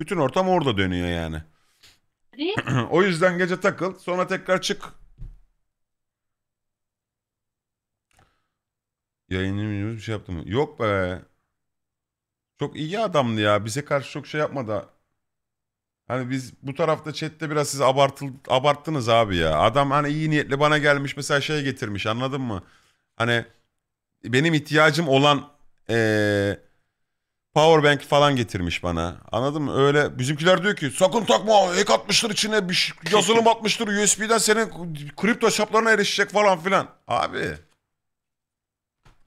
Bütün ortam orada dönüyor yani. *clears throat* o yüzden gece takıl sonra tekrar çık. Yayınlıyoruz bir şey yaptım. Yok be. Çok iyi adamdı ya. Bize karşı çok şey yapmadı. Hani biz bu tarafta chatte biraz siz abartıl, abarttınız abi ya. Adam hani iyi niyetli bana gelmiş mesela şey getirmiş anladın mı? Hani benim ihtiyacım olan ee, bank falan getirmiş bana. Anladın mı? Öyle bizimkiler diyor ki sakın takma ek atmıştır içine bir yazılım atmıştır *laughs* USB'den senin kripto hesaplarına erişecek falan filan. Abi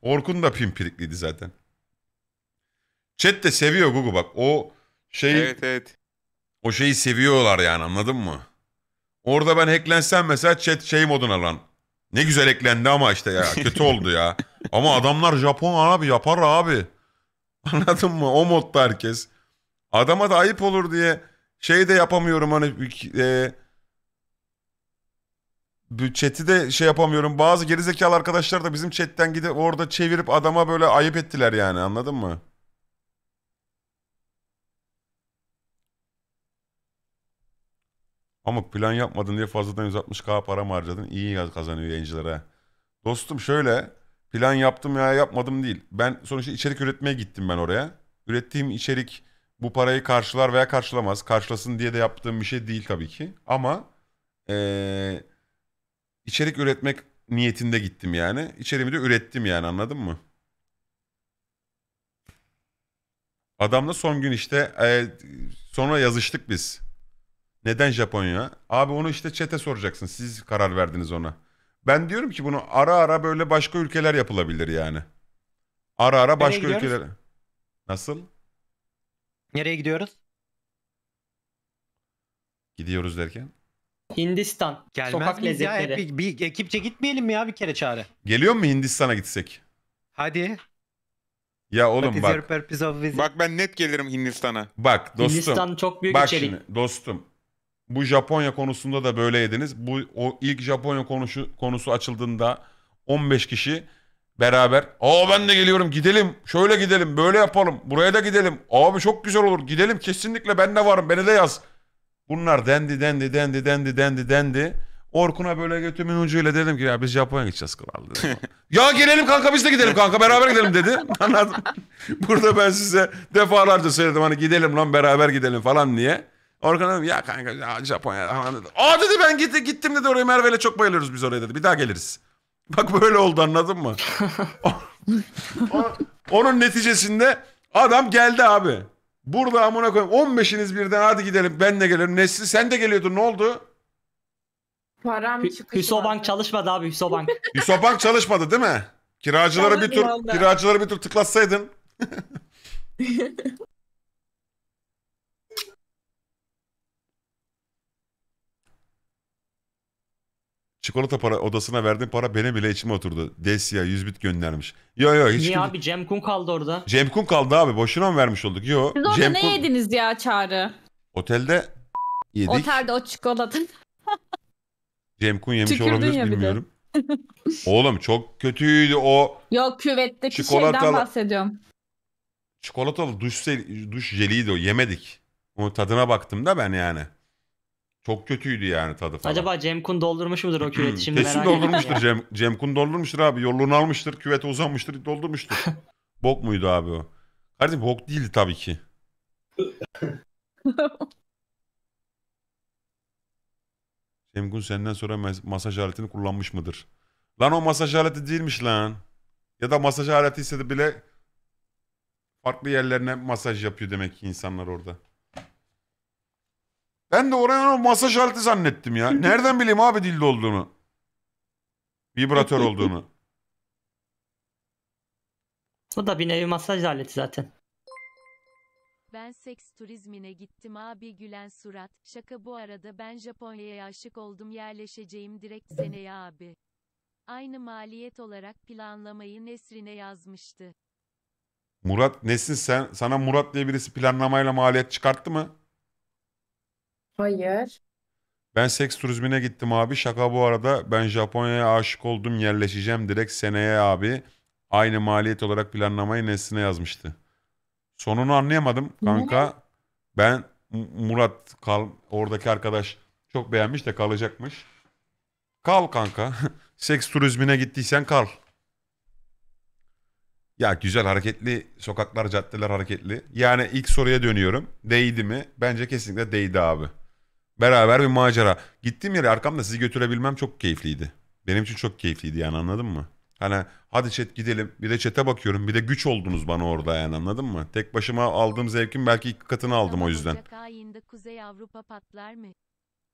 Orkun da pimpirikliydi zaten. Chat de seviyor Gugu bak. O şeyi Evet evet. o şeyi seviyorlar yani anladın mı? Orada ben hacklensem mesela chat şey moduna lan. Ne güzel eklendi ama işte ya *laughs* kötü oldu ya. Ama adamlar Japon abi yapar abi. *laughs* Anladın mı? O modda herkes. Adama da ayıp olur diye şey de yapamıyorum hani e, bu chat'i de şey yapamıyorum. Bazı gerizekalı arkadaşlar da bizim chat'ten gidip orada çevirip adama böyle ayıp ettiler yani anladın mı? Ama plan yapmadın diye fazladan 160k para harcadın. İyi kazanıyor yayıncılara. Dostum şöyle plan yaptım ya yapmadım değil. Ben sonuçta içerik üretmeye gittim ben oraya. Ürettiğim içerik bu parayı karşılar veya karşılamaz. Karşılasın diye de yaptığım bir şey değil tabii ki. Ama ee, içerik üretmek niyetinde gittim yani. İçeriğimi de ürettim yani anladın mı? Adamla son gün işte e, sonra yazıştık biz. Neden Japonya? Abi onu işte çete soracaksın. Siz karar verdiniz ona. Ben diyorum ki bunu ara ara böyle başka ülkeler yapılabilir yani. Ara ara başka gidiyoruz? ülkeler. Nasıl? Nereye gidiyoruz? Gidiyoruz derken? Hindistan. Gelmez Sokak lezzetleri. ya? Hep bir, bir ekipçe gitmeyelim mi ya bir kere çağrı? Geliyor mu Hindistan'a gitsek? Hadi. Ya oğlum bak. Bak ben net gelirim Hindistan'a. Bak dostum. Hindistan çok büyük bak içerik. şimdi dostum. Bu Japonya konusunda da böyleydiniz. Bu o ilk Japonya konusu konusu açıldığında 15 kişi beraber aa ben de geliyorum gidelim şöyle gidelim böyle yapalım buraya da gidelim abi çok güzel olur gidelim kesinlikle ben de varım beni de yaz. Bunlar dendi dendi dendi dendi dendi dendi. Orkun'a böyle götümün ucuyla dedim ki ya biz Japonya gideceğiz kral dedim. *laughs* ya gelelim kanka biz de gidelim kanka beraber gidelim dedi. *laughs* Anladım. Burada ben size defalarca söyledim hani gidelim lan beraber gidelim falan diye. Orkan dedim ya kanka ya Japonya falan dedi. Aa dedi ben gitti, gittim dedi oraya Merve'yle çok bayılıyoruz biz oraya dedi. Bir daha geliriz. *laughs* Bak böyle oldu anladın mı? *laughs* Onun neticesinde adam geldi abi. Burada amına koyayım 15'iniz birden hadi gidelim ben de gelirim. Nesli sen de geliyordun ne oldu? Param Hü- çıkışı Hüsobank çalışmadı abi Hüsobank. Yusopank *laughs* çalışmadı değil mi? Kiracıları bir tur kiracıları bir tur tıklatsaydın. Çikolata para odasına verdiğim para benim bile içime oturdu. Desya 100 bit göndermiş. Yo yo hiç. Niye kim... abi Cem Kun kaldı orada? Cem Kun kaldı abi. Boşuna mı vermiş olduk? Yo. Siz orada Cem ne Kun... yediniz ya Çağrı? Otelde yedik. Otelde o çikolatın. Cem Kun yemiş Tükürdün olabilir ya bilmiyorum. Oğlum çok kötüydü o. Yok küvetteki çikolatalı... şeyden bahsediyorum. Çikolatalı duş, duş jeliydi o yemedik. Onun tadına baktım da ben yani. Çok kötüydü yani tadı falan. Acaba Cemkun doldurmuş mudur o *clears throat* küveti şimdi Kesin merak doldurmuştur ya. Cem, Cemkun doldurmuştur abi. Yolunu almıştır, küvete uzanmıştır, doldurmuştur. *laughs* bok muydu abi o? Kardeşim bok değildi tabii ki. *laughs* Cemkun senden sonra masaj aletini kullanmış mıdır? Lan o masaj aleti değilmiş lan. Ya da masaj aleti ise de bile farklı yerlerine masaj yapıyor demek ki insanlar orada. Ben de oraya onu masaj aleti zannettim ya. *laughs* Nereden bileyim abi dilde olduğunu? Vibratör *laughs* olduğunu. Bu da bir nevi masaj aleti zaten. Ben seks turizmine gittim abi gülen surat. Şaka bu arada ben Japonya'ya aşık oldum yerleşeceğim direkt seneye abi. Aynı maliyet olarak planlamayı Nesrin'e yazmıştı. Murat Nesin sen sana Murat diye birisi planlamayla maliyet çıkarttı mı? Hayır. Ben seks turizmine gittim abi. Şaka bu arada. Ben Japonya'ya aşık oldum. Yerleşeceğim direkt seneye abi. Aynı maliyet olarak planlamayı Nesrin'e yazmıştı. Sonunu anlayamadım Ne? kanka. Ben Murat kal oradaki arkadaş çok beğenmiş de kalacakmış. Kal kanka. *laughs* Seks turizmine gittiysen kal. Ya güzel hareketli sokaklar caddeler hareketli. Yani ilk soruya dönüyorum. Değdi mi? Bence kesinlikle değdi abi. Beraber bir macera. Gittiğim yere arkamda sizi götürebilmem çok keyifliydi. Benim için çok keyifliydi yani anladın mı? Hani hadi chat gidelim bir de chat'e bakıyorum bir de güç oldunuz bana orada yani anladın mı? Tek başıma aldığım zevkin belki iki katını aldım tamam, o yüzden. Ocak ayında Kuzey Avrupa patlar mı?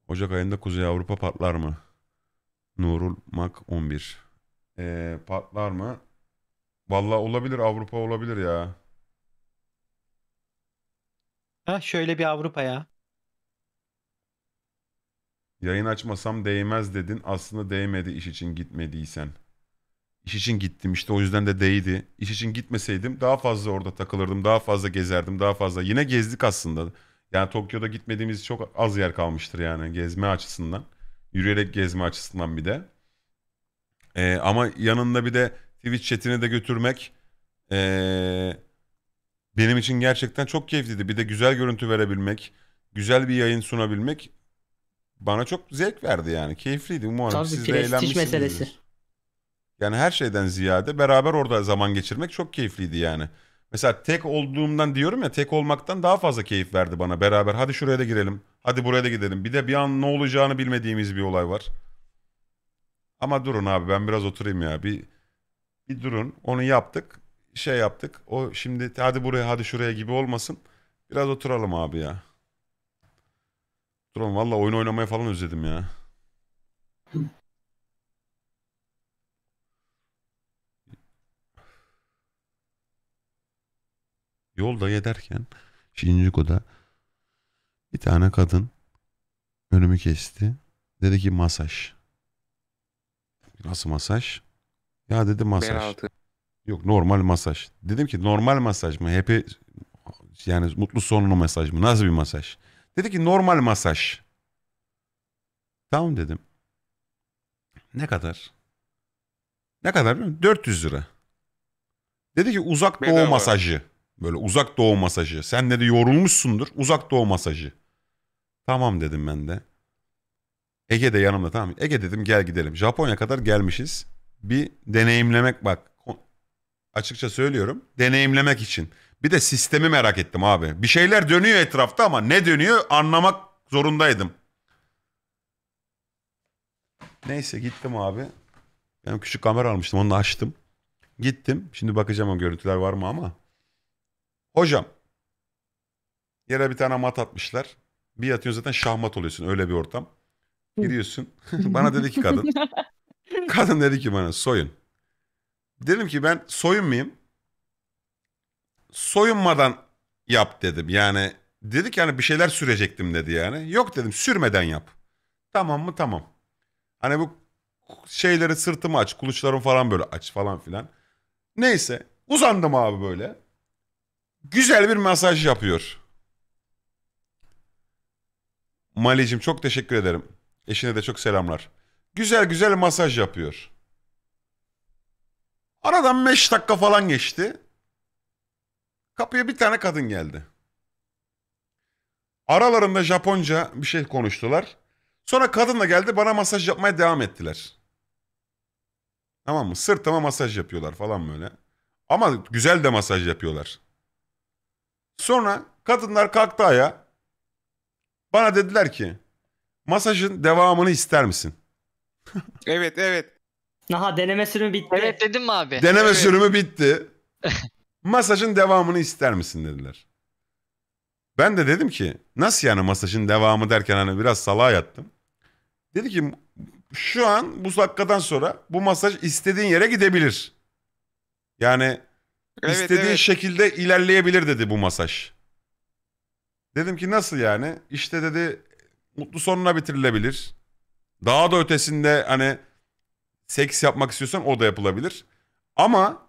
Ocak ayında Kuzey Avrupa patlar mı? Nurul Mak 11. Ee, patlar mı? Vallahi olabilir Avrupa olabilir ya. Ha şöyle bir Avrupa ya. Yayın açmasam değmez dedin. Aslında değmedi iş için gitmediysen. İş için gittim işte o yüzden de değdi. İş için gitmeseydim daha fazla orada takılırdım. Daha fazla gezerdim. Daha fazla. Yine gezdik aslında. Yani Tokyo'da gitmediğimiz çok az yer kalmıştır yani gezme açısından. Yürüyerek gezme açısından bir de. Ee, ama yanında bir de Twitch chatini de götürmek ee, benim için gerçekten çok keyifliydi. Bir de güzel görüntü verebilmek, güzel bir yayın sunabilmek bana çok zevk verdi yani. Keyifliydi. Umarım Tabii, siz de eğlenmişsinizdir. meselesi. Yani her şeyden ziyade beraber orada zaman geçirmek çok keyifliydi yani. Mesela tek olduğumdan diyorum ya tek olmaktan daha fazla keyif verdi bana beraber. Hadi şuraya da girelim. Hadi buraya da gidelim. Bir de bir an ne olacağını bilmediğimiz bir olay var. Ama durun abi ben biraz oturayım ya. Bir, bir durun. Onu yaptık. Şey yaptık. O şimdi hadi buraya hadi şuraya gibi olmasın. Biraz oturalım abi ya. Dur oğlum valla oyun oynamayı falan özledim ya. Yolda yederken, Shinjuku'da bir tane kadın önümü kesti. Dedi ki masaj. Nasıl masaj? Ya dedi masaj. Bel Yok normal masaj. Dedim ki normal masaj mı? Happy yani mutlu sonlu masaj mı? Nasıl bir masaj? Dedi ki normal masaj. Tamam dedim. Ne kadar? Ne kadar biliyor musun? 400 lira. Dedi ki uzak doğu Bedava. masajı. Böyle uzak doğu masajı. Sen dedi yorulmuşsundur. Uzak doğu masajı. Tamam dedim ben de. Ege de yanımda tamam. Ege dedim gel gidelim. Japonya kadar gelmişiz. Bir deneyimlemek bak. Açıkça söylüyorum. Deneyimlemek için. Bir de sistemi merak ettim abi. Bir şeyler dönüyor etrafta ama ne dönüyor anlamak zorundaydım. Neyse gittim abi. Ben küçük kamera almıştım onu açtım. Gittim. Şimdi bakacağım o görüntüler var mı ama. Hocam. Yere bir tane mat atmışlar. Bir yatıyorsun zaten şahmat oluyorsun öyle bir ortam. Giriyorsun. *laughs* bana dedi ki kadın. *laughs* Kadın dedi ki bana soyun. Dedim ki ben soyun muyum? soyunmadan yap dedim. Yani dedi ki hani bir şeyler sürecektim dedi yani. Yok dedim sürmeden yap. Tamam mı tamam. Hani bu şeyleri sırtımı aç kuluçlarım falan böyle aç falan filan. Neyse uzandım abi böyle. Güzel bir masaj yapıyor. Mali'cim çok teşekkür ederim. Eşine de çok selamlar. Güzel güzel masaj yapıyor. Aradan 5 dakika falan geçti. Kapıya bir tane kadın geldi. Aralarında Japonca bir şey konuştular. Sonra kadın da geldi bana masaj yapmaya devam ettiler. Tamam mı? Sırtıma masaj yapıyorlar falan böyle. Ama güzel de masaj yapıyorlar. Sonra kadınlar kalktı ayağa. Bana dediler ki masajın devamını ister misin? Evet evet. Aha deneme sürümü bitti. Evet dedim mi abi? Deneme Evet. sürümü bitti. *laughs* Masajın devamını ister misin dediler. Ben de dedim ki nasıl yani masajın devamı derken hani biraz salağa yattım. Dedi ki şu an bu dakikadan sonra bu masaj istediğin yere gidebilir. Yani evet, istediğin evet. şekilde ilerleyebilir dedi bu masaj. Dedim ki nasıl yani? İşte dedi mutlu sonuna bitirilebilir. Daha da ötesinde hani seks yapmak istiyorsan o da yapılabilir. Ama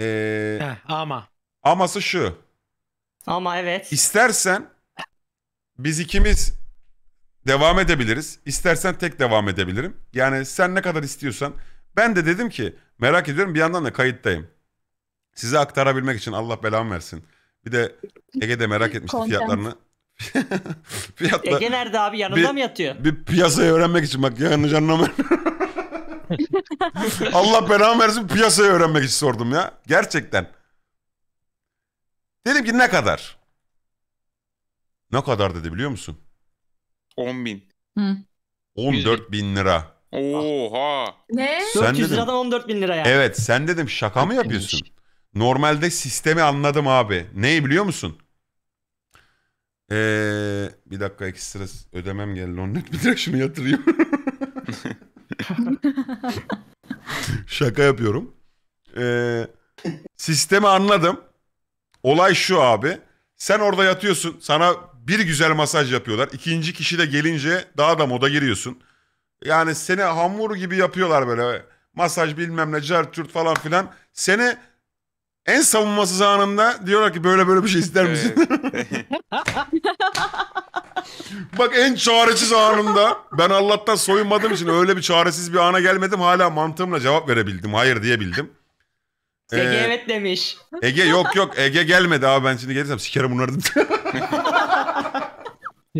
ee, Heh, ama. Aması şu. Ama evet. İstersen biz ikimiz devam edebiliriz. İstersen tek devam edebilirim. Yani sen ne kadar istiyorsan. Ben de dedim ki merak ediyorum bir yandan da kayıttayım. Size aktarabilmek için Allah belamı versin. Bir de Ege de merak etmişti Content. fiyatlarını. *laughs* Fiyatlar, Ege nerede abi yanında bir, mı yatıyor? Bir piyasayı öğrenmek için bak yanlış anlama. *laughs* *laughs* Allah belamı versin piyasayı öğrenmek için sordum ya. Gerçekten. Dedim ki ne kadar? Ne kadar dedi biliyor musun? 10 bin. Hı. 14 bin lira. Oha. Ne? Sen 400 dedim, liradan 14 bin lira yani. Evet sen dedim şaka mı yapıyorsun? Normalde sistemi anladım abi. Neyi biliyor musun? Ee, bir dakika ekstra ödemem geldi. 14 bin lira şunu yatırıyorum. *laughs* *laughs* Şaka yapıyorum. Ee, sistemi anladım. Olay şu abi. Sen orada yatıyorsun. Sana bir güzel masaj yapıyorlar. İkinci kişi de gelince daha da moda giriyorsun. Yani seni hamur gibi yapıyorlar böyle. Masaj bilmem ne, certürt falan filan. Seni en savunmasız anında diyorlar ki böyle böyle bir şey ister misin? *laughs* Bak en çaresiz anında ben Allah'tan soyunmadığım için öyle bir çaresiz bir ana gelmedim. Hala mantığımla cevap verebildim. Hayır diyebildim. Ege ee, evet demiş. Ege yok yok Ege gelmedi abi ben şimdi gelirsem sikerim bunları. *laughs*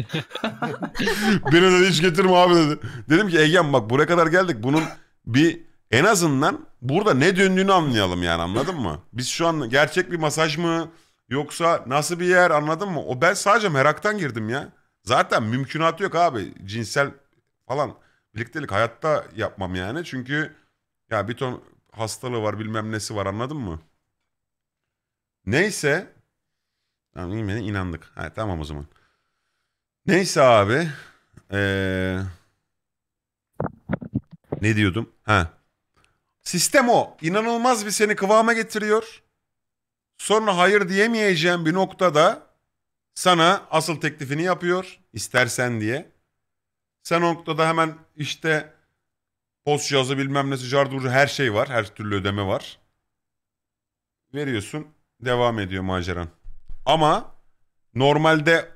Beni de hiç getirme abi dedi. Dedim ki Ege'm bak buraya kadar geldik bunun bir en azından burada ne döndüğünü anlayalım yani anladın mı? Biz şu an gerçek bir masaj mı yoksa nasıl bir yer anladın mı? O ben sadece meraktan girdim ya. Zaten mümkünat yok abi cinsel falan birliktelik hayatta yapmam yani. Çünkü ya bir ton hastalığı var bilmem nesi var anladın mı? Neyse. Tamam yani inandık. Ha, tamam o zaman. Neyse abi. Ee... Ne diyordum? Ha. Sistem o. İnanılmaz bir seni kıvama getiriyor. Sonra hayır diyemeyeceğin bir noktada sana asıl teklifini yapıyor istersen diye. Sen o noktada hemen işte post cihazı bilmem nesi carduru her şey var. Her türlü ödeme var. Veriyorsun devam ediyor maceran. Ama normalde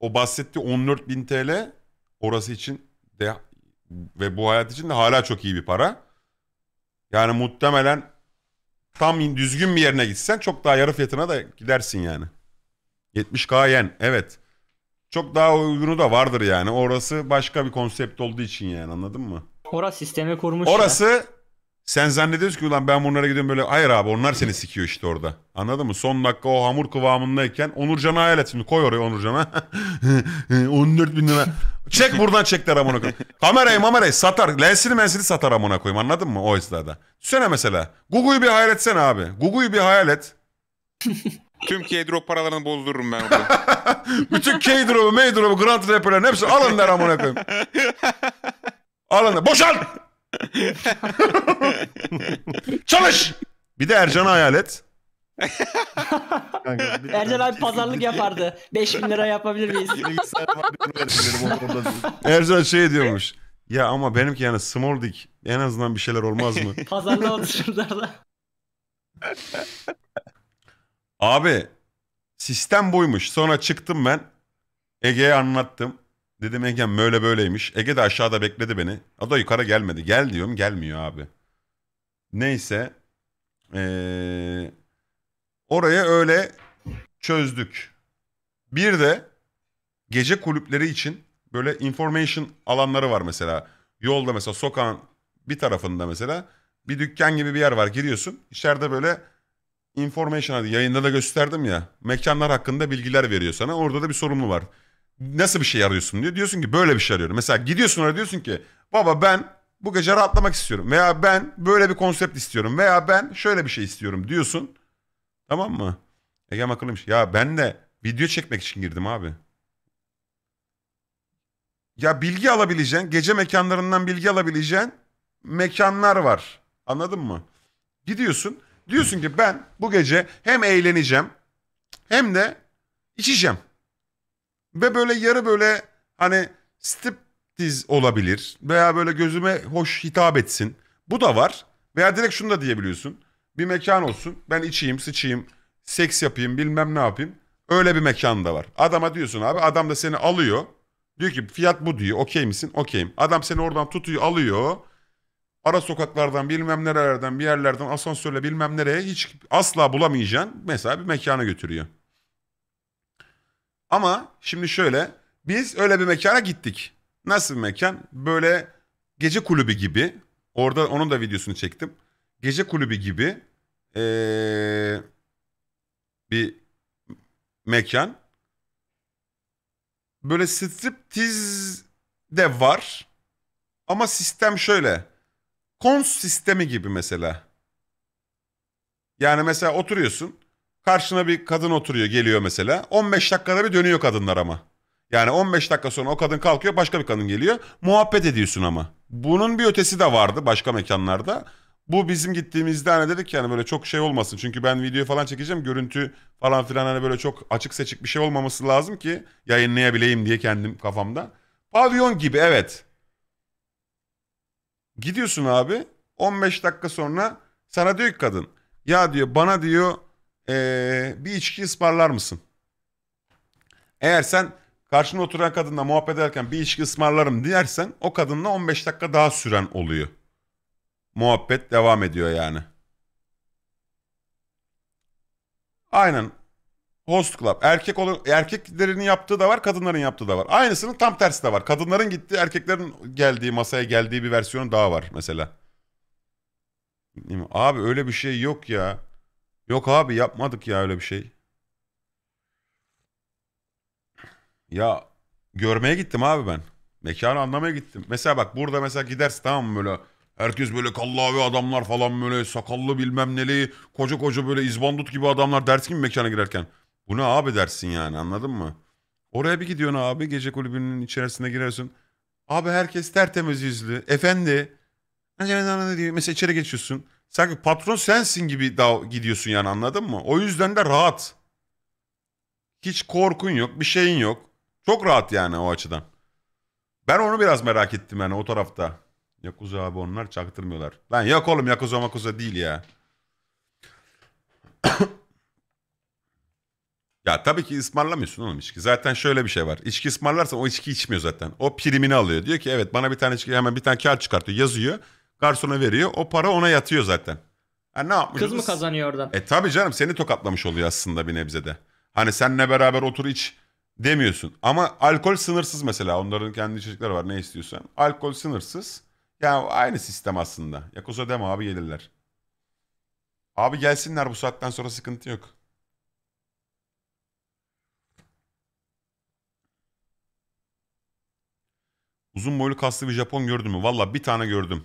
o bahsettiği bin TL orası için de ve bu hayat için de hala çok iyi bir para. Yani muhtemelen tam düzgün bir yerine gitsen çok daha yarı fiyatına da gidersin yani. 70k yen evet. Çok daha uygunu da vardır yani. Orası başka bir konsept olduğu için yani anladın mı? Orası sisteme kurmuş. Orası ya. Sen zannediyorsun ki ulan ben bunlara gidiyorum böyle. Hayır abi onlar seni sikiyor işte orada. Anladın mı? Son dakika o hamur kıvamındayken onurcana hayal et şimdi. Koy oraya Onurcan'a. *laughs* 14 bin lira. Çek buradan çekler amına koyayım. Kamerayı mamerayı satar. Lensini mensini satar amına koyayım anladın mı o esnada? Söyle mesela. Gugu'yu bir hayal etsene abi. Gugu'yu bir hayal et. *laughs* Tüm K-Drop paralarını bozdururum ben orada. *laughs* Bütün K-Drop'u, M-Drop'u, Grand Rapper'lerin hepsi alın der amına koyayım. Alın der. Boşalt! Çalış! Bir de Ercan'ı hayal et. Kanka, Ercan abi pazarlık yapardı. 5000 lira yapabilir miyiz? Ercan şey diyormuş. Ya ama benimki yani small dick. En azından bir şeyler olmaz mı? *laughs* Pazarlığa otururlardı. Abi sistem buymuş. Sonra çıktım ben. Ege'ye anlattım. Dedim Ege'm böyle böyleymiş. Ege de aşağıda bekledi beni. O da yukarı gelmedi. Gel diyorum gelmiyor abi. Neyse. Ee, oraya öyle çözdük. Bir de gece kulüpleri için böyle information alanları var mesela. Yolda mesela sokağın bir tarafında mesela bir dükkan gibi bir yer var giriyorsun. İçeride böyle information hadi yayında da gösterdim ya. Mekanlar hakkında bilgiler veriyor sana. Orada da bir sorumlu var nasıl bir şey arıyorsun diyor. Diyorsun ki böyle bir şey arıyorum. Mesela gidiyorsun oraya diyorsun ki baba ben bu gece rahatlamak istiyorum veya ben böyle bir konsept istiyorum veya ben şöyle bir şey istiyorum diyorsun. Tamam mı? Egem akıllıymış. Şey. Ya ben de video çekmek için girdim abi. Ya bilgi alabileceğin, gece mekanlarından bilgi alabileceğin mekanlar var. Anladın mı? Gidiyorsun. Diyorsun ki ben bu gece hem eğleneceğim hem de içeceğim. Ve böyle yarı böyle hani stip diz olabilir veya böyle gözüme hoş hitap etsin. Bu da var. Veya direkt şunu da diyebiliyorsun. Bir mekan olsun. Ben içeyim, sıçayım, seks yapayım, bilmem ne yapayım. Öyle bir mekan da var. Adama diyorsun abi adam da seni alıyor. Diyor ki fiyat bu diyor. Okey misin? Okeyim. Adam seni oradan tutuyor, alıyor. Ara sokaklardan bilmem nerelerden bir yerlerden asansörle bilmem nereye hiç asla bulamayacaksın. Mesela bir mekana götürüyor. Ama şimdi şöyle biz öyle bir mekana gittik. Nasıl bir mekan? Böyle gece kulübü gibi. Orada onun da videosunu çektim. Gece kulübü gibi ee, bir mekan. Böyle strip striptiz de var. Ama sistem şöyle. Kons sistemi gibi mesela. Yani mesela oturuyorsun. Karşına bir kadın oturuyor geliyor mesela. 15 dakikada bir dönüyor kadınlar ama. Yani 15 dakika sonra o kadın kalkıyor başka bir kadın geliyor. Muhabbet ediyorsun ama. Bunun bir ötesi de vardı başka mekanlarda. Bu bizim gittiğimizde hani dedik yani böyle çok şey olmasın. Çünkü ben video falan çekeceğim. Görüntü falan filan hani böyle çok açık seçik bir şey olmaması lazım ki yayınlayabileyim diye kendim kafamda. Pavyon gibi evet. Gidiyorsun abi 15 dakika sonra sana diyor ki kadın ya diyor bana diyor ee, bir içki ısmarlar mısın? Eğer sen karşına oturan kadınla muhabbet ederken bir içki ısmarlarım dersen o kadınla 15 dakika daha süren oluyor. Muhabbet devam ediyor yani. Aynen. Host Club. Erkek olan, erkeklerin yaptığı da var, kadınların yaptığı da var. Aynısının tam tersi de var. Kadınların gittiği, erkeklerin geldiği, masaya geldiği bir versiyonu daha var mesela. Abi öyle bir şey yok ya. Yok abi yapmadık ya öyle bir şey. Ya görmeye gittim abi ben. Mekanı anlamaya gittim. Mesela bak burada mesela gidersin tamam mı böyle herkes böyle kallavi adamlar falan böyle sakallı bilmem neli koca koca böyle izbandut gibi adamlar dersin ki mekana girerken. Bu ne abi dersin yani anladın mı? Oraya bir gidiyorsun abi gece kulübünün içerisine girersin. Abi herkes tertemiz yüzlü. Efendi. Mesela içeri geçiyorsun. Sanki patron sensin gibi gidiyorsun yani anladın mı? O yüzden de rahat. Hiç korkun yok, bir şeyin yok. Çok rahat yani o açıdan. Ben onu biraz merak ettim yani o tarafta. Yakuza abi onlar çaktırmıyorlar. Lan yok oğlum Yakuza makuza değil ya. *coughs* ya tabii ki ısmarlamıyorsun oğlum içki. Zaten şöyle bir şey var. İçki ısmarlarsan o içki içmiyor zaten. O primini alıyor. Diyor ki evet bana bir tane içki hemen bir tane kağıt çıkartıyor yazıyor. Garsona veriyor. O para ona yatıyor zaten. Ha, ne yapmışız? Kız mı kazanıyor oradan? E tabi canım seni tokatlamış oluyor aslında bir nebzede. Hani seninle beraber otur iç demiyorsun. Ama alkol sınırsız mesela. Onların kendi içecekleri var ne istiyorsan. Alkol sınırsız. Ya yani aynı sistem aslında. Yakuza deme abi gelirler. Abi gelsinler bu saatten sonra sıkıntı yok. Uzun boylu kaslı bir Japon gördün mü? Valla bir tane gördüm.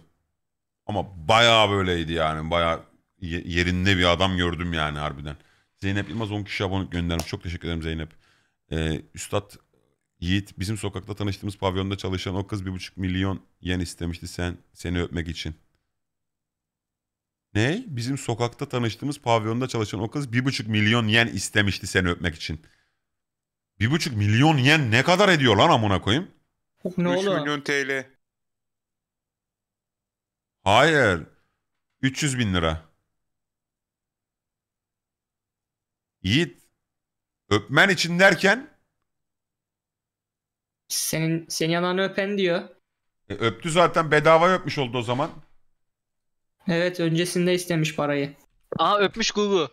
Ama bayağı böyleydi yani. Bayağı yerinde bir adam gördüm yani harbiden. Zeynep Yılmaz 10 kişi abonelik göndermiş. Çok teşekkür ederim Zeynep. Ee, Üstad Yiğit bizim sokakta tanıştığımız pavyonda çalışan o kız bir buçuk milyon yen istemişti sen seni öpmek için. Ne? Bizim sokakta tanıştığımız pavyonda çalışan o kız bir buçuk milyon yen istemişti seni öpmek için. Bir buçuk milyon yen ne kadar ediyor lan amına koyayım? Ne 3 milyon TL. Hayır. 300 bin lira. Yiğit. Öpmen için derken? Senin senin yanağını öpen diyor. E, öptü zaten bedava öpmüş oldu o zaman. Evet öncesinde istemiş parayı. Aa öpmüş Gugu.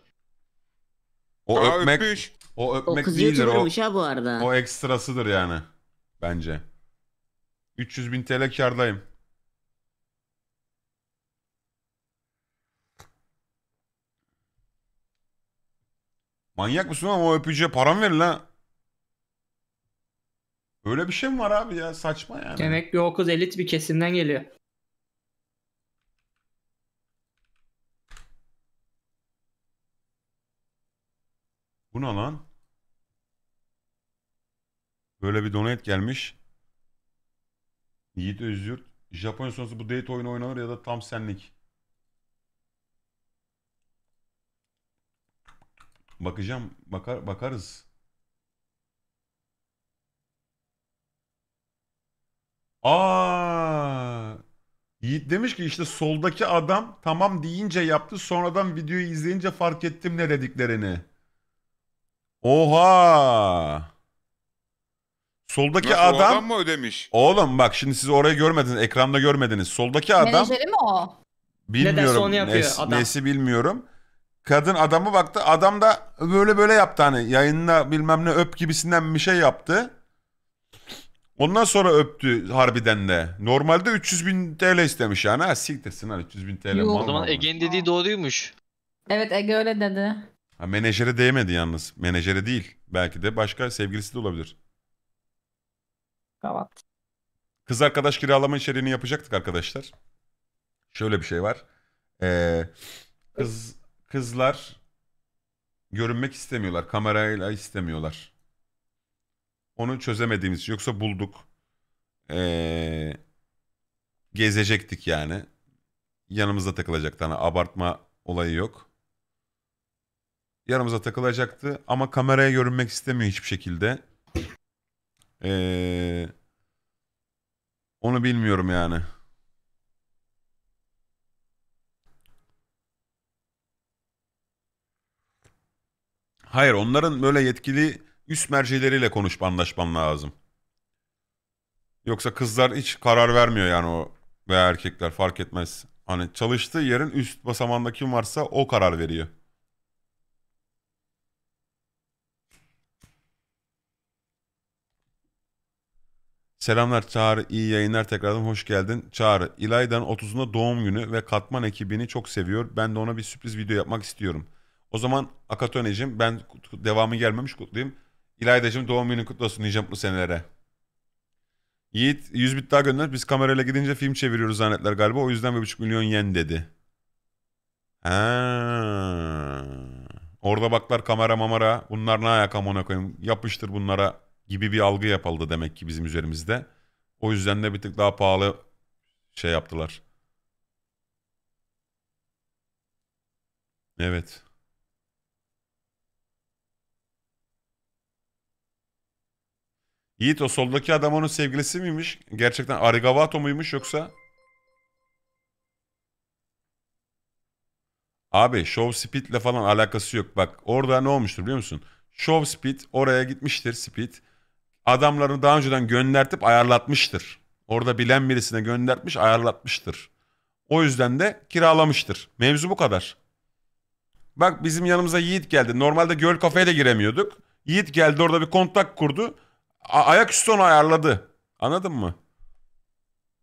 O Aa, öpmek öpmüş. o öpmek kız değildir o. YouTuber'mış ha bu arada. O ekstrasıdır yani bence. 300 bin TL kardayım. Manyak mısın ama o öpücüğe param verir lan. Öyle bir şey mi var abi ya? Saçma yani. Demek bir o kız elit bir kesimden geliyor. Bu ne lan? Böyle bir donate gelmiş. Yiğit Özyurt. Japonya sonrası bu date oyunu oynanır ya da tam senlik. Bakacağım. Bakar, bakarız. Aa! Yiğit demiş ki işte soldaki adam tamam deyince yaptı. Sonradan videoyu izleyince fark ettim ne dediklerini. Oha! Soldaki Nasıl, adam... adam mı ödemiş? Oğlum bak şimdi siz orayı görmediniz. Ekranda görmediniz. Soldaki adam... Menajeri mi o? Bilmiyorum. Nedense onu yapıyor nesi, adam. Nesi bilmiyorum. Kadın adamı baktı. Adam da böyle böyle yaptı hani yayında bilmem ne öp gibisinden bir şey yaptı. Ondan sonra öptü harbiden de. Normalde 300 bin TL istemiş yani. Ha siktirsin lan 300 bin TL. Yuh. O zaman mı? Ege'nin dediği doğruymuş. Evet Ege öyle dedi. Ha, menajere değmedi yalnız. Menajere değil. Belki de başka sevgilisi de olabilir. Kavat. Kız arkadaş kiralama içeriğini yapacaktık arkadaşlar. Şöyle bir şey var. Ee, kız kızlar görünmek istemiyorlar. Kamerayla istemiyorlar. Onu çözemediğimiz için. Yoksa bulduk. Ee, gezecektik yani. Yanımızda takılacaktı. Hani abartma olayı yok. Yanımıza takılacaktı ama kameraya görünmek istemiyor hiçbir şekilde. Ee, onu bilmiyorum yani. Hayır onların böyle yetkili üst mercileriyle konuşup anlaşman lazım. Yoksa kızlar hiç karar vermiyor yani o veya erkekler fark etmez. Hani çalıştığı yerin üst basamanda kim varsa o karar veriyor. Selamlar Çağrı, iyi yayınlar tekrardan hoş geldin. Çağrı, İlayda'nın 30'unda doğum günü ve katman ekibini çok seviyor. Ben de ona bir sürpriz video yapmak istiyorum. O zaman Akatoneciğim ben devamı gelmemiş kutlayayım. İlaydacığım doğum günü kutlu olsun diyeceğim bu senelere. Yiğit 100 bit daha gönder. Biz kamerayla gidince film çeviriyoruz zannetler galiba. O yüzden 1,5 milyon yen dedi. Ha. Orada baklar kamera mamara. Bunlar ne ayak amına koyayım. Yapıştır bunlara gibi bir algı yapıldı demek ki bizim üzerimizde. O yüzden de bir tık daha pahalı şey yaptılar. Evet. Yiğit o soldaki adam onun sevgilisi miymiş? Gerçekten Arigavato muymuş yoksa? Abi Show ile falan alakası yok. Bak orada ne olmuştur biliyor musun? Show Speed oraya gitmiştir Speed. Adamlarını daha önceden göndertip ayarlatmıştır. Orada bilen birisine göndertmiş ayarlatmıştır. O yüzden de kiralamıştır. Mevzu bu kadar. Bak bizim yanımıza Yiğit geldi. Normalde göl kafeye de giremiyorduk. Yiğit geldi orada bir kontak kurdu. A- ayaküstü onu ayarladı. Anladın mı?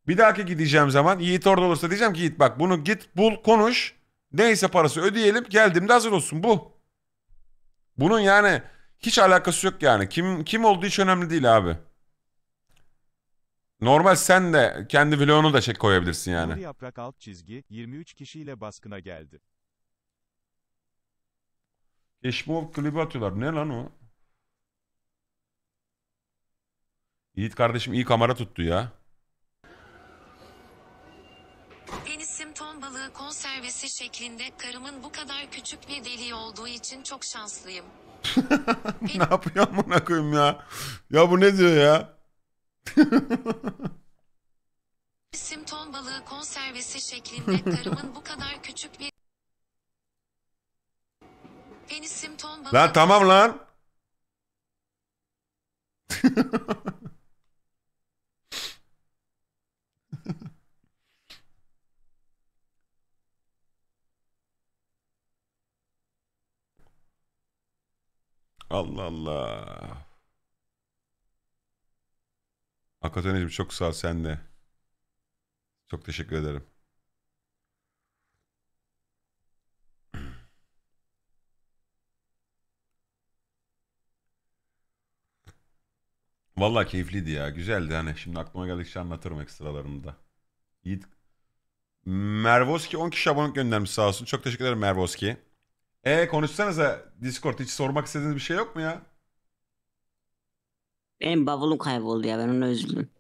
Bir dahaki gideceğim zaman Yiğit orada olursa diyeceğim ki Yiğit bak bunu git bul konuş. Neyse parası ödeyelim geldiğimde hazır olsun bu. Bunun yani hiç alakası yok yani. Kim kim olduğu hiç önemli değil abi. Normal sen de kendi vlogunu da çek koyabilirsin yani. Yaprak alt çizgi 23 kişiyle baskına geldi. Eşmov klibi atıyorlar. Ne lan o? Yiğit kardeşim iyi kamera tuttu ya. Penisim ton balığı konservesi şeklinde karımın bu kadar küçük bir deliği olduğu için çok şanslıyım. *laughs* ne yapıyor amına koyayım ya? Ya bu ne diyor ya? Penisim ton balığı konservesi şeklinde karımın bu kadar küçük bir Penisim ton balığı Lan tamam lan. *laughs* Allah Allah. Akatoneciğim çok sağ ol sen Çok teşekkür ederim. Vallahi keyifliydi ya. Güzeldi hani. Şimdi aklıma geldikçe anlatırım ekstralarını da. Yiğit. Mervoski 10 kişi abonelik göndermiş sağ olsun. Çok teşekkür ederim Mervoski. E konuşsanıza Discord hiç sormak istediğiniz bir şey yok mu ya? Benim bavulum kayboldu ya ben ona üzüldüm.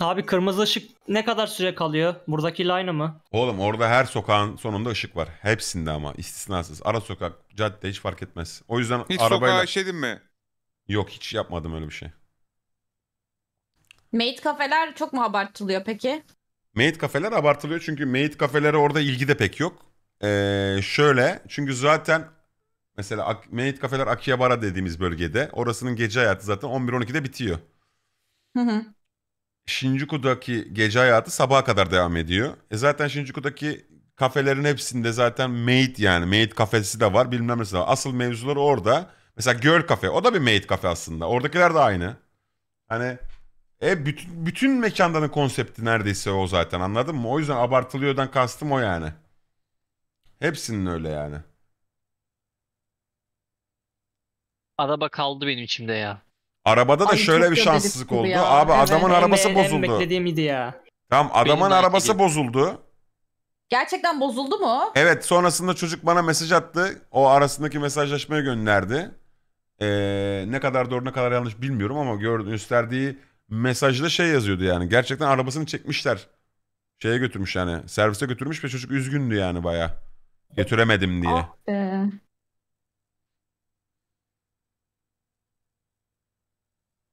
Abi kırmızı ışık ne kadar süre kalıyor? Buradaki line mı? Oğlum orada her sokağın sonunda ışık var. Hepsinde ama istisnasız. Ara sokak, cadde hiç fark etmez. O yüzden Hiç arabayla... sokağa işedin mi? Yok hiç yapmadım öyle bir şey. Maid kafeler çok mu abartılıyor peki? Maid kafeler abartılıyor çünkü maid kafelere orada ilgi de pek yok. Ee, şöyle çünkü zaten mesela Menit kafeler Akihabara dediğimiz bölgede orasının gece hayatı zaten 11-12'de bitiyor. Hı hı. Shinjuku'daki gece hayatı sabaha kadar devam ediyor. E zaten Shinjuku'daki kafelerin hepsinde zaten maid yani maid kafesi de var bilmem ne Asıl mevzular orada. Mesela Girl kafe o da bir maid kafe aslında. Oradakiler de aynı. Hani e bütün, bütün mekandanın konsepti neredeyse o zaten anladın mı? O yüzden abartılıyordan kastım o yani. Hepsinin öyle yani. Araba kaldı benim içimde ya. Arabada da Ay, şöyle bir şanssızlık oldu. delikli ya. Abi Hemen adamın arabası en, En bozuldu. ya. Tamam adamın Benim de beklediğim. arabası bozuldu. Gerçekten bozuldu mu? Evet sonrasında çocuk bana mesaj attı. O arasındaki mesajlaşmayı gönderdi. Ee, ne kadar doğru ne kadar yanlış bilmiyorum ama gördüğü gösterdiği mesajda şey yazıyordu yani. Gerçekten arabasını çekmişler. Şeye götürmüş yani servise götürmüş ve çocuk üzgündü yani baya. Götüremedim diye. Ah be.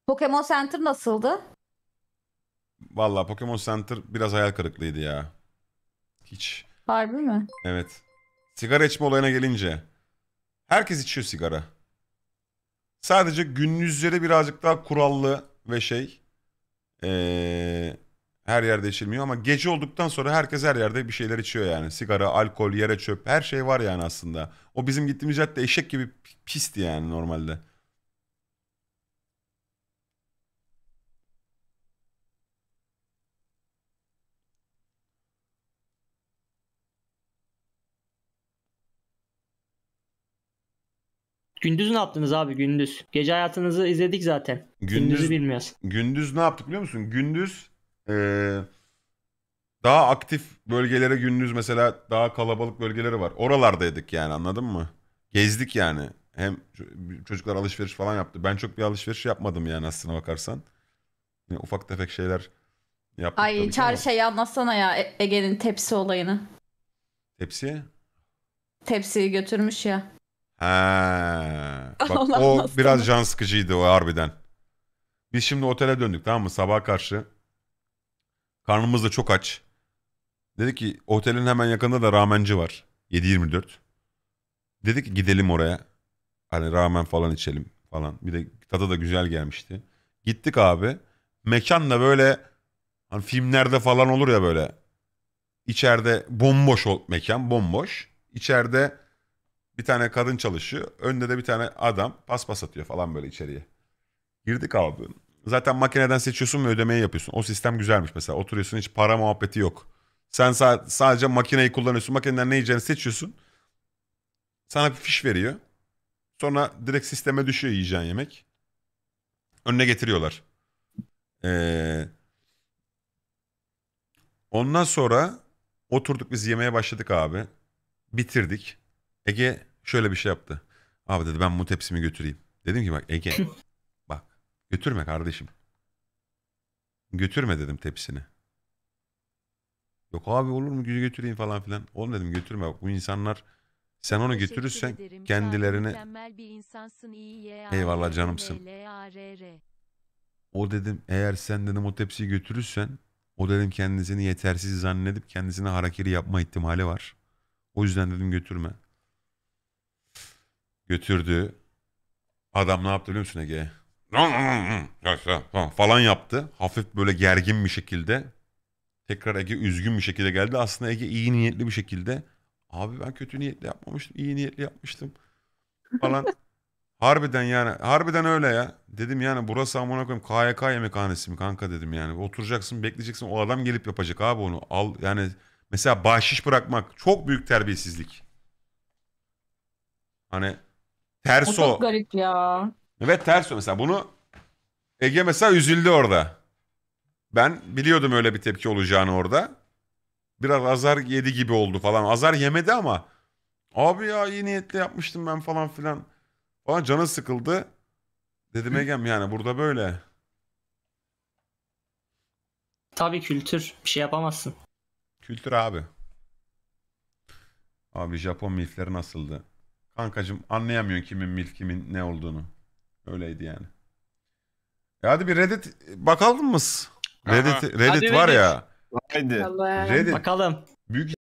Pokemon Center nasıldı? Valla Pokemon Center biraz hayal kırıklığıydı ya. Hiç. Harbi mi? Evet. Sigara içme olayına gelince. Herkes içiyor sigara. Sadece gündüzleri birazcık daha kurallı ve şey. Ee, her yerde içilmiyor ama gece olduktan sonra herkes her yerde bir şeyler içiyor yani. Sigara, alkol, yere çöp her şey var yani aslında. O bizim gittiğimiz cadde eşek gibi pisti yani normalde. Gündüz ne yaptınız abi gündüz? Gece hayatınızı izledik zaten. Gündüz, Gündüzü bilmiyoruz. Gündüz ne yaptık biliyor musun? Gündüz ee, daha aktif bölgelere gündüz mesela daha kalabalık bölgeleri var. Oralardaydık yani anladın mı? Gezdik yani. Hem çocuklar alışveriş falan yaptı. Ben çok bir alışveriş yapmadım yani aslına bakarsan. Yine ufak tefek şeyler yaptık. Ay çarşıyı şey anlatsana ya e-, Ege'nin tepsi olayını. Tepsi? Tepsiyi götürmüş ya. Ha. *laughs* Bak, o biraz can sıkıcıydı o harbiden. Biz şimdi otele döndük tamam mı? Sabah karşı Karnımız da çok aç. Dedi ki otelin hemen yakında da ramenci var. 7-24. Dedi ki gidelim oraya. Hani ramen falan içelim falan. Bir de tadı da güzel gelmişti. Gittik abi. Mekan da böyle hani filmlerde falan olur ya böyle. İçeride bomboş ol, mekan bomboş. İçeride bir tane kadın çalışıyor. Önde de bir tane adam paspas atıyor falan böyle içeriye. Girdik abi. Zaten makineden seçiyorsun ve ödemeyi yapıyorsun. O sistem güzelmiş mesela. Oturuyorsun hiç para muhabbeti yok. Sen sadece makineyi kullanıyorsun. Makineden ne yiyeceğini seçiyorsun. Sana bir fiş veriyor. Sonra direkt sisteme düşüyor yiyeceğin yemek. Önüne getiriyorlar. Ee, ondan sonra oturduk biz yemeye başladık abi. Bitirdik. Ege şöyle bir şey yaptı. Abi dedi ben bu tepsimi götüreyim. Dedim ki bak Ege Götürme kardeşim. Götürme dedim tepsini. Yok abi olur mu gücü götüreyim falan filan. Oğlum dedim götürme bak bu insanlar sen onu götürürsen ederim. kendilerini eyvallah canımsın. O dedim eğer sen dedim o tepsiyi götürürsen o dedim kendisini yetersiz zannedip kendisine harakiri yapma ihtimali var. O yüzden dedim götürme. Götürdü. Adam ne yaptı biliyor musun Ege? falan yaptı. Hafif böyle gergin bir şekilde. Tekrar Ege üzgün bir şekilde geldi. Aslında Ege iyi niyetli bir şekilde. Abi ben kötü niyetli yapmamıştım. iyi niyetli yapmıştım. Falan. *laughs* harbiden yani. Harbiden öyle ya. Dedim yani burası amına koyayım KYK yemekhanesi mi kanka dedim yani. Oturacaksın bekleyeceksin. O adam gelip yapacak abi onu. Al yani mesela bahşiş bırakmak çok büyük terbiyesizlik. Hani terso o. Çok garip ya. Ve ters mesela bunu Ege mesela üzüldü orada. Ben biliyordum öyle bir tepki olacağını orada. Biraz azar yedi gibi oldu falan. Azar yemedi ama abi ya iyi niyetle yapmıştım ben falan filan. Falan canı sıkıldı. Dedim Ege'm yani burada böyle. Tabii kültür. Bir şey yapamazsın. Kültür abi. Abi Japon milfleri nasıldı? Kankacım anlayamıyorsun kimin milf kimin ne olduğunu. Öyleydi yani. E hadi bir Reddit bakalım mız Reddit, Reddit Hadi var ya. Haydi. Reddit Bakalım. büyük